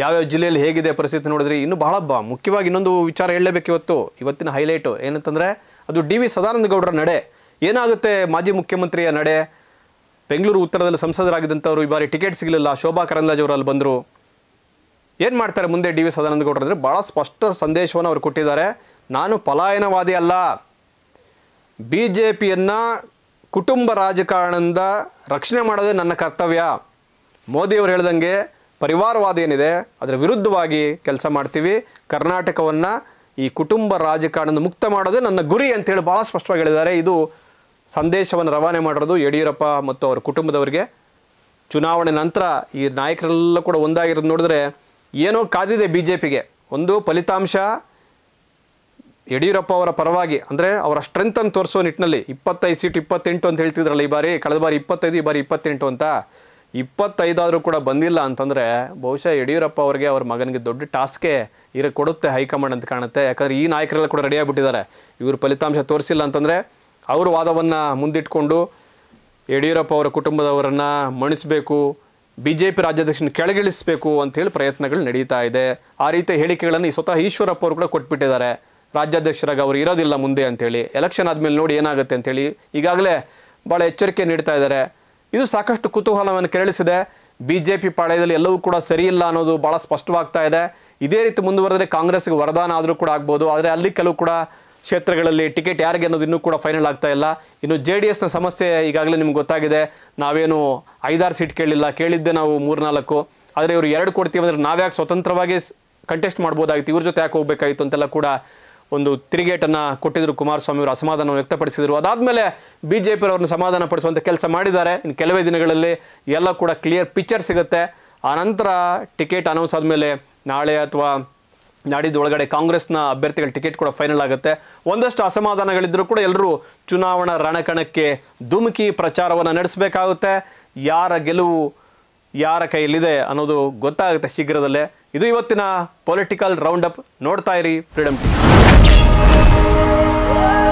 ಯಾವ್ಯಾವ ಜಿಲ್ಲೆಯಲ್ಲಿ ಹೇಗಿದೆ ಪರಿಸ್ಥಿತಿ ನೋಡಿದ್ರಿ ಇನ್ನೂ ಬಹಳ ಮುಖ್ಯವಾಗಿ ಇನ್ನೊಂದು ವಿಚಾರ ಹೇಳಲೇಬೇಕು ಇವತ್ತು ಇವತ್ತಿನ ಹೈಲೈಟು ಏನಂತಂದರೆ ಅದು ಡಿ ವಿ ಸದಾನಂದ ಗೌಡರ ನಡೆ ಏನಾಗುತ್ತೆ ಮಾಜಿ ಮುಖ್ಯಮಂತ್ರಿಯ ನಡೆ ಬೆಂಗಳೂರು ಉತ್ತರದಲ್ಲಿ ಸಂಸದರಾಗಿದ್ದಂಥವ್ರು ಈ ಬಾರಿ ಟಿಕೆಟ್ ಸಿಗಲಿಲ್ಲ ಶೋಭಾ ಕರಂದ್ಲಾಜ್ ಅವರು ಅಲ್ಲಿ ಬಂದರು ಏನು ಮಾಡ್ತಾರೆ ಮುಂದೆ ಡಿ ವಿ ಸದಾನಂದ ಭಾಳ ಸ್ಪಷ್ಟ ಸಂದೇಶವನ್ನು ಅವರು ಕೊಟ್ಟಿದ್ದಾರೆ ನಾನು ಪಲಾಯನವಾದಿ ಅಲ್ಲ ಬಿ ಜೆ ಪಿಯನ್ನು ಕುಟುಂಬ ರಾಜಕಾರಣದಿಂದ ರಕ್ಷಣೆ ಮಾಡೋದೇ ನನ್ನ ಕರ್ತವ್ಯ ಮೋದಿಯವರು ಹೇಳ್ದಂಗೆ ಪರಿವಾರವಾದ ಏನಿದೆ ಅದರ ವಿರುದ್ಧವಾಗಿ ಕೆಲಸ ಮಾಡ್ತೀವಿ ಕರ್ನಾಟಕವನ್ನು ಈ ಕುಟುಂಬ ರಾಜಕಾರಣದ ಮುಕ್ತ ಮಾಡೋದೇ ನನ್ನ ಗುರಿ ಅಂತೇಳಿ ಭಾಳ ಸ್ಪಷ್ಟವಾಗಿ ಹೇಳಿದ್ದಾರೆ ಇದು ಸಂದೇಶವನ್ನು ರವಾನೆ ಮಾಡಿರೋದು ಯಡಿಯೂರಪ್ಪ ಮತ್ತು ಅವರ ಕುಟುಂಬದವರಿಗೆ ಚುನಾವಣೆ ನಂತರ ಈ ನಾಯಕರೆಲ್ಲ ಕೂಡ ಒಂದಾಗಿರೋದು ನೋಡಿದ್ರೆ ಏನೋ ಕಾದಿದೆ ಬಿ ಜೆ ಪಿಗೆ ಒಂದು ಫಲಿತಾಂಶ ಯಡಿಯೂರಪ್ಪ ಅವರ ಪರವಾಗಿ ಅಂದರೆ ಅವರ ಸ್ಟ್ರೆಂತನ್ನು ತೋರಿಸೋ ನಿಟ್ಟಿನಲ್ಲಿ ಇಪ್ಪತ್ತೈದು ಸೀಟ್ ಇಪ್ಪತ್ತೆಂಟು ಅಂತ ಹೇಳ್ತಿದ್ರಲ್ಲ ಈ ಬಾರಿ ಕಳೆದ ಬಾರಿ ಇಪ್ಪತ್ತೈದು ಈ ಬಾರಿ ಇಪ್ಪತ್ತೆಂಟು ಅಂತ ಇಪ್ಪತ್ತೈದಾದರೂ ಕೂಡ ಬಂದಿಲ್ಲ ಅಂತಂದರೆ ಬಹುಶಃ ಯಡಿಯೂರಪ್ಪ ಅವರಿಗೆ ಅವ್ರ ಮಗನಿಗೆ ದೊಡ್ಡ ಟಾಸ್ಕೇ ಇರೋ ಕೊಡುತ್ತೆ ಹೈಕಮಾಂಡ್ ಅಂತ ಕಾಣುತ್ತೆ ಯಾಕಂದರೆ ಈ ನಾಯಕರೆಲ್ಲ ಕೂಡ ರೆಡಿ ಆಗಿಬಿಟ್ಟಿದ್ದಾರೆ ಇವರು ಫಲಿತಾಂಶ ತೋರಿಸಿಲ್ಲ ಅಂತಂದರೆ ಅವರ ವಾದವನ್ನು ಮುಂದಿಟ್ಕೊಂಡು ಯಡಿಯೂರಪ್ಪ ಅವರ ಕುಟುಂಬದವರನ್ನು ಮಣಿಸಬೇಕು ಬಿ ಜೆ ಪಿ ರಾಜ್ಯಾಧ್ಯಕ್ಷನ ಕೆಳಗಿಳಿಸಬೇಕು ಅಂಥೇಳಿ ಪ್ರಯತ್ನಗಳು ನಡೀತಾ ಇದೆ ಆ ರೀತಿಯ ಹೇಳಿಕೆಗಳನ್ನು ಸ್ವತಃ ಈಶ್ವರಪ್ಪ ಅವರು ಕೂಡ ಕೊಟ್ಬಿಟ್ಟಿದ್ದಾರೆ ರಾಜ್ಯಾಧ್ಯಕ್ಷರಾಗಿ ಅವರು ಇರೋದಿಲ್ಲ ಮುಂದೆ ಅಂಥೇಳಿ ಎಲೆಕ್ಷನ್ ಆದಮೇಲೆ ನೋಡಿ ಏನಾಗುತ್ತೆ ಅಂಥೇಳಿ ಈಗಾಗಲೇ ಭಾಳ ಎಚ್ಚರಿಕೆ ನೀಡ್ತಾ ಇದ್ದಾರೆ ಇದು ಸಾಕಷ್ಟು ಕುತೂಹಲವನ್ನು ಕೆರಳಿಸಿದೆ ಬಿ ಜೆ ಪಿ ಪಾಳ್ಯದಲ್ಲಿ ಎಲ್ಲವೂ ಕೂಡ ಸರಿ ಇಲ್ಲ ಅನ್ನೋದು ಭಾಳ ಸ್ಪಷ್ಟವಾಗ್ತಾ ಇದೆ ಇದೇ ರೀತಿ ಮುಂದುವರೆದರೆ ಕಾಂಗ್ರೆಸ್ಗೆ ವರದಾನ ಆದರೂ ಕೂಡ ಆಗ್ಬೋದು ಆದರೆ ಅಲ್ಲಿ ಕೆಲವು ಕೂಡ ಕ್ಷೇತ್ರಗಳಲ್ಲಿ ಟಿಕೆಟ್ ಯಾರಿಗೆ ಅನ್ನೋದು ಇನ್ನೂ ಕೂಡ ಫೈನಲ್ ಆಗ್ತಾ ಇಲ್ಲ ಇನ್ನು ಜೆ ಡಿ ಎಸ್ನ ಸಮಸ್ಯೆ ಈಗಾಗಲೇ ನಿಮ್ಗೆ ಗೊತ್ತಾಗಿದೆ ನಾವೇನು ಐದಾರು ಸೀಟ್ ಕೇಳಿಲ್ಲ ಕೇಳಿದ್ದೆ ನಾವು ಮೂರ್ನಾಲ್ಕು ಆದರೆ ಇವರು ಎರಡು ಕೊಡ್ತೀವಿ ಅಂದರೆ ಯಾಕೆ ಸ್ವತಂತ್ರವಾಗಿ ಕಂಟೆಸ್ಟ್ ಮಾಡ್ಬೋದಾಗಿತ್ತು ಇವ್ರ ಜೊತೆ ಯಾಕೆ ಹೋಗಬೇಕಾಗಿತ್ತು ಅಂತೆಲ್ಲ ಕೂಡ ಒಂದು ತಿರುಗೇಟನ್ನು ಕೊಟ್ಟಿದ್ದರು ಕುಮಾರಸ್ವಾಮಿ ಅವರು ಅಸಮಾಧಾನ ವ್ಯಕ್ತಪಡಿಸಿದರು ಅದಾದಮೇಲೆ ಬಿ ಜೆ ಪಿರವ್ರನ್ನ ಸಮಾಧಾನ ಪಡಿಸುವಂಥ ಕೆಲಸ ಮಾಡಿದ್ದಾರೆ ಇನ್ನು ಕೆಲವೇ ದಿನಗಳಲ್ಲಿ ಎಲ್ಲ ಕೂಡ ಕ್ಲಿಯರ್ ಪಿಕ್ಚರ್ ಸಿಗುತ್ತೆ ಆ ನಂತರ ಟಿಕೆಟ್ ಅನೌನ್ಸ್ ಆದಮೇಲೆ ನಾಳೆ ಅಥವಾ ನಾಡಿದ್ದು ಒಳಗಡೆ ಕಾಂಗ್ರೆಸ್ನ ಅಭ್ಯರ್ಥಿಗಳ ಟಿಕೆಟ್ ಕೂಡ ಫೈನಲ್ ಆಗುತ್ತೆ ಒಂದಷ್ಟು ಅಸಮಾಧಾನಗಳಿದ್ದರೂ ಕೂಡ ಎಲ್ಲರೂ ಚುನಾವಣಾ ರಣಕಣಕ್ಕೆ ಧುಮುಕಿ ಪ್ರಚಾರವನ್ನು ನಡೆಸಬೇಕಾಗುತ್ತೆ ಯಾರ ಗೆಲುವು ಯಾರ ಕೈಯಲ್ಲಿದೆ ಅನ್ನೋದು ಗೊತ್ತಾಗುತ್ತೆ ಶೀಘ್ರದಲ್ಲೇ ಇದು ಇವತ್ತಿನ ಪೊಲಿಟಿಕಲ್ ರೌಂಡಪ್ ನೋಡ್ತಾ ಇರಿ ಫ್ರೀಡಮ್ ಟಿವಿ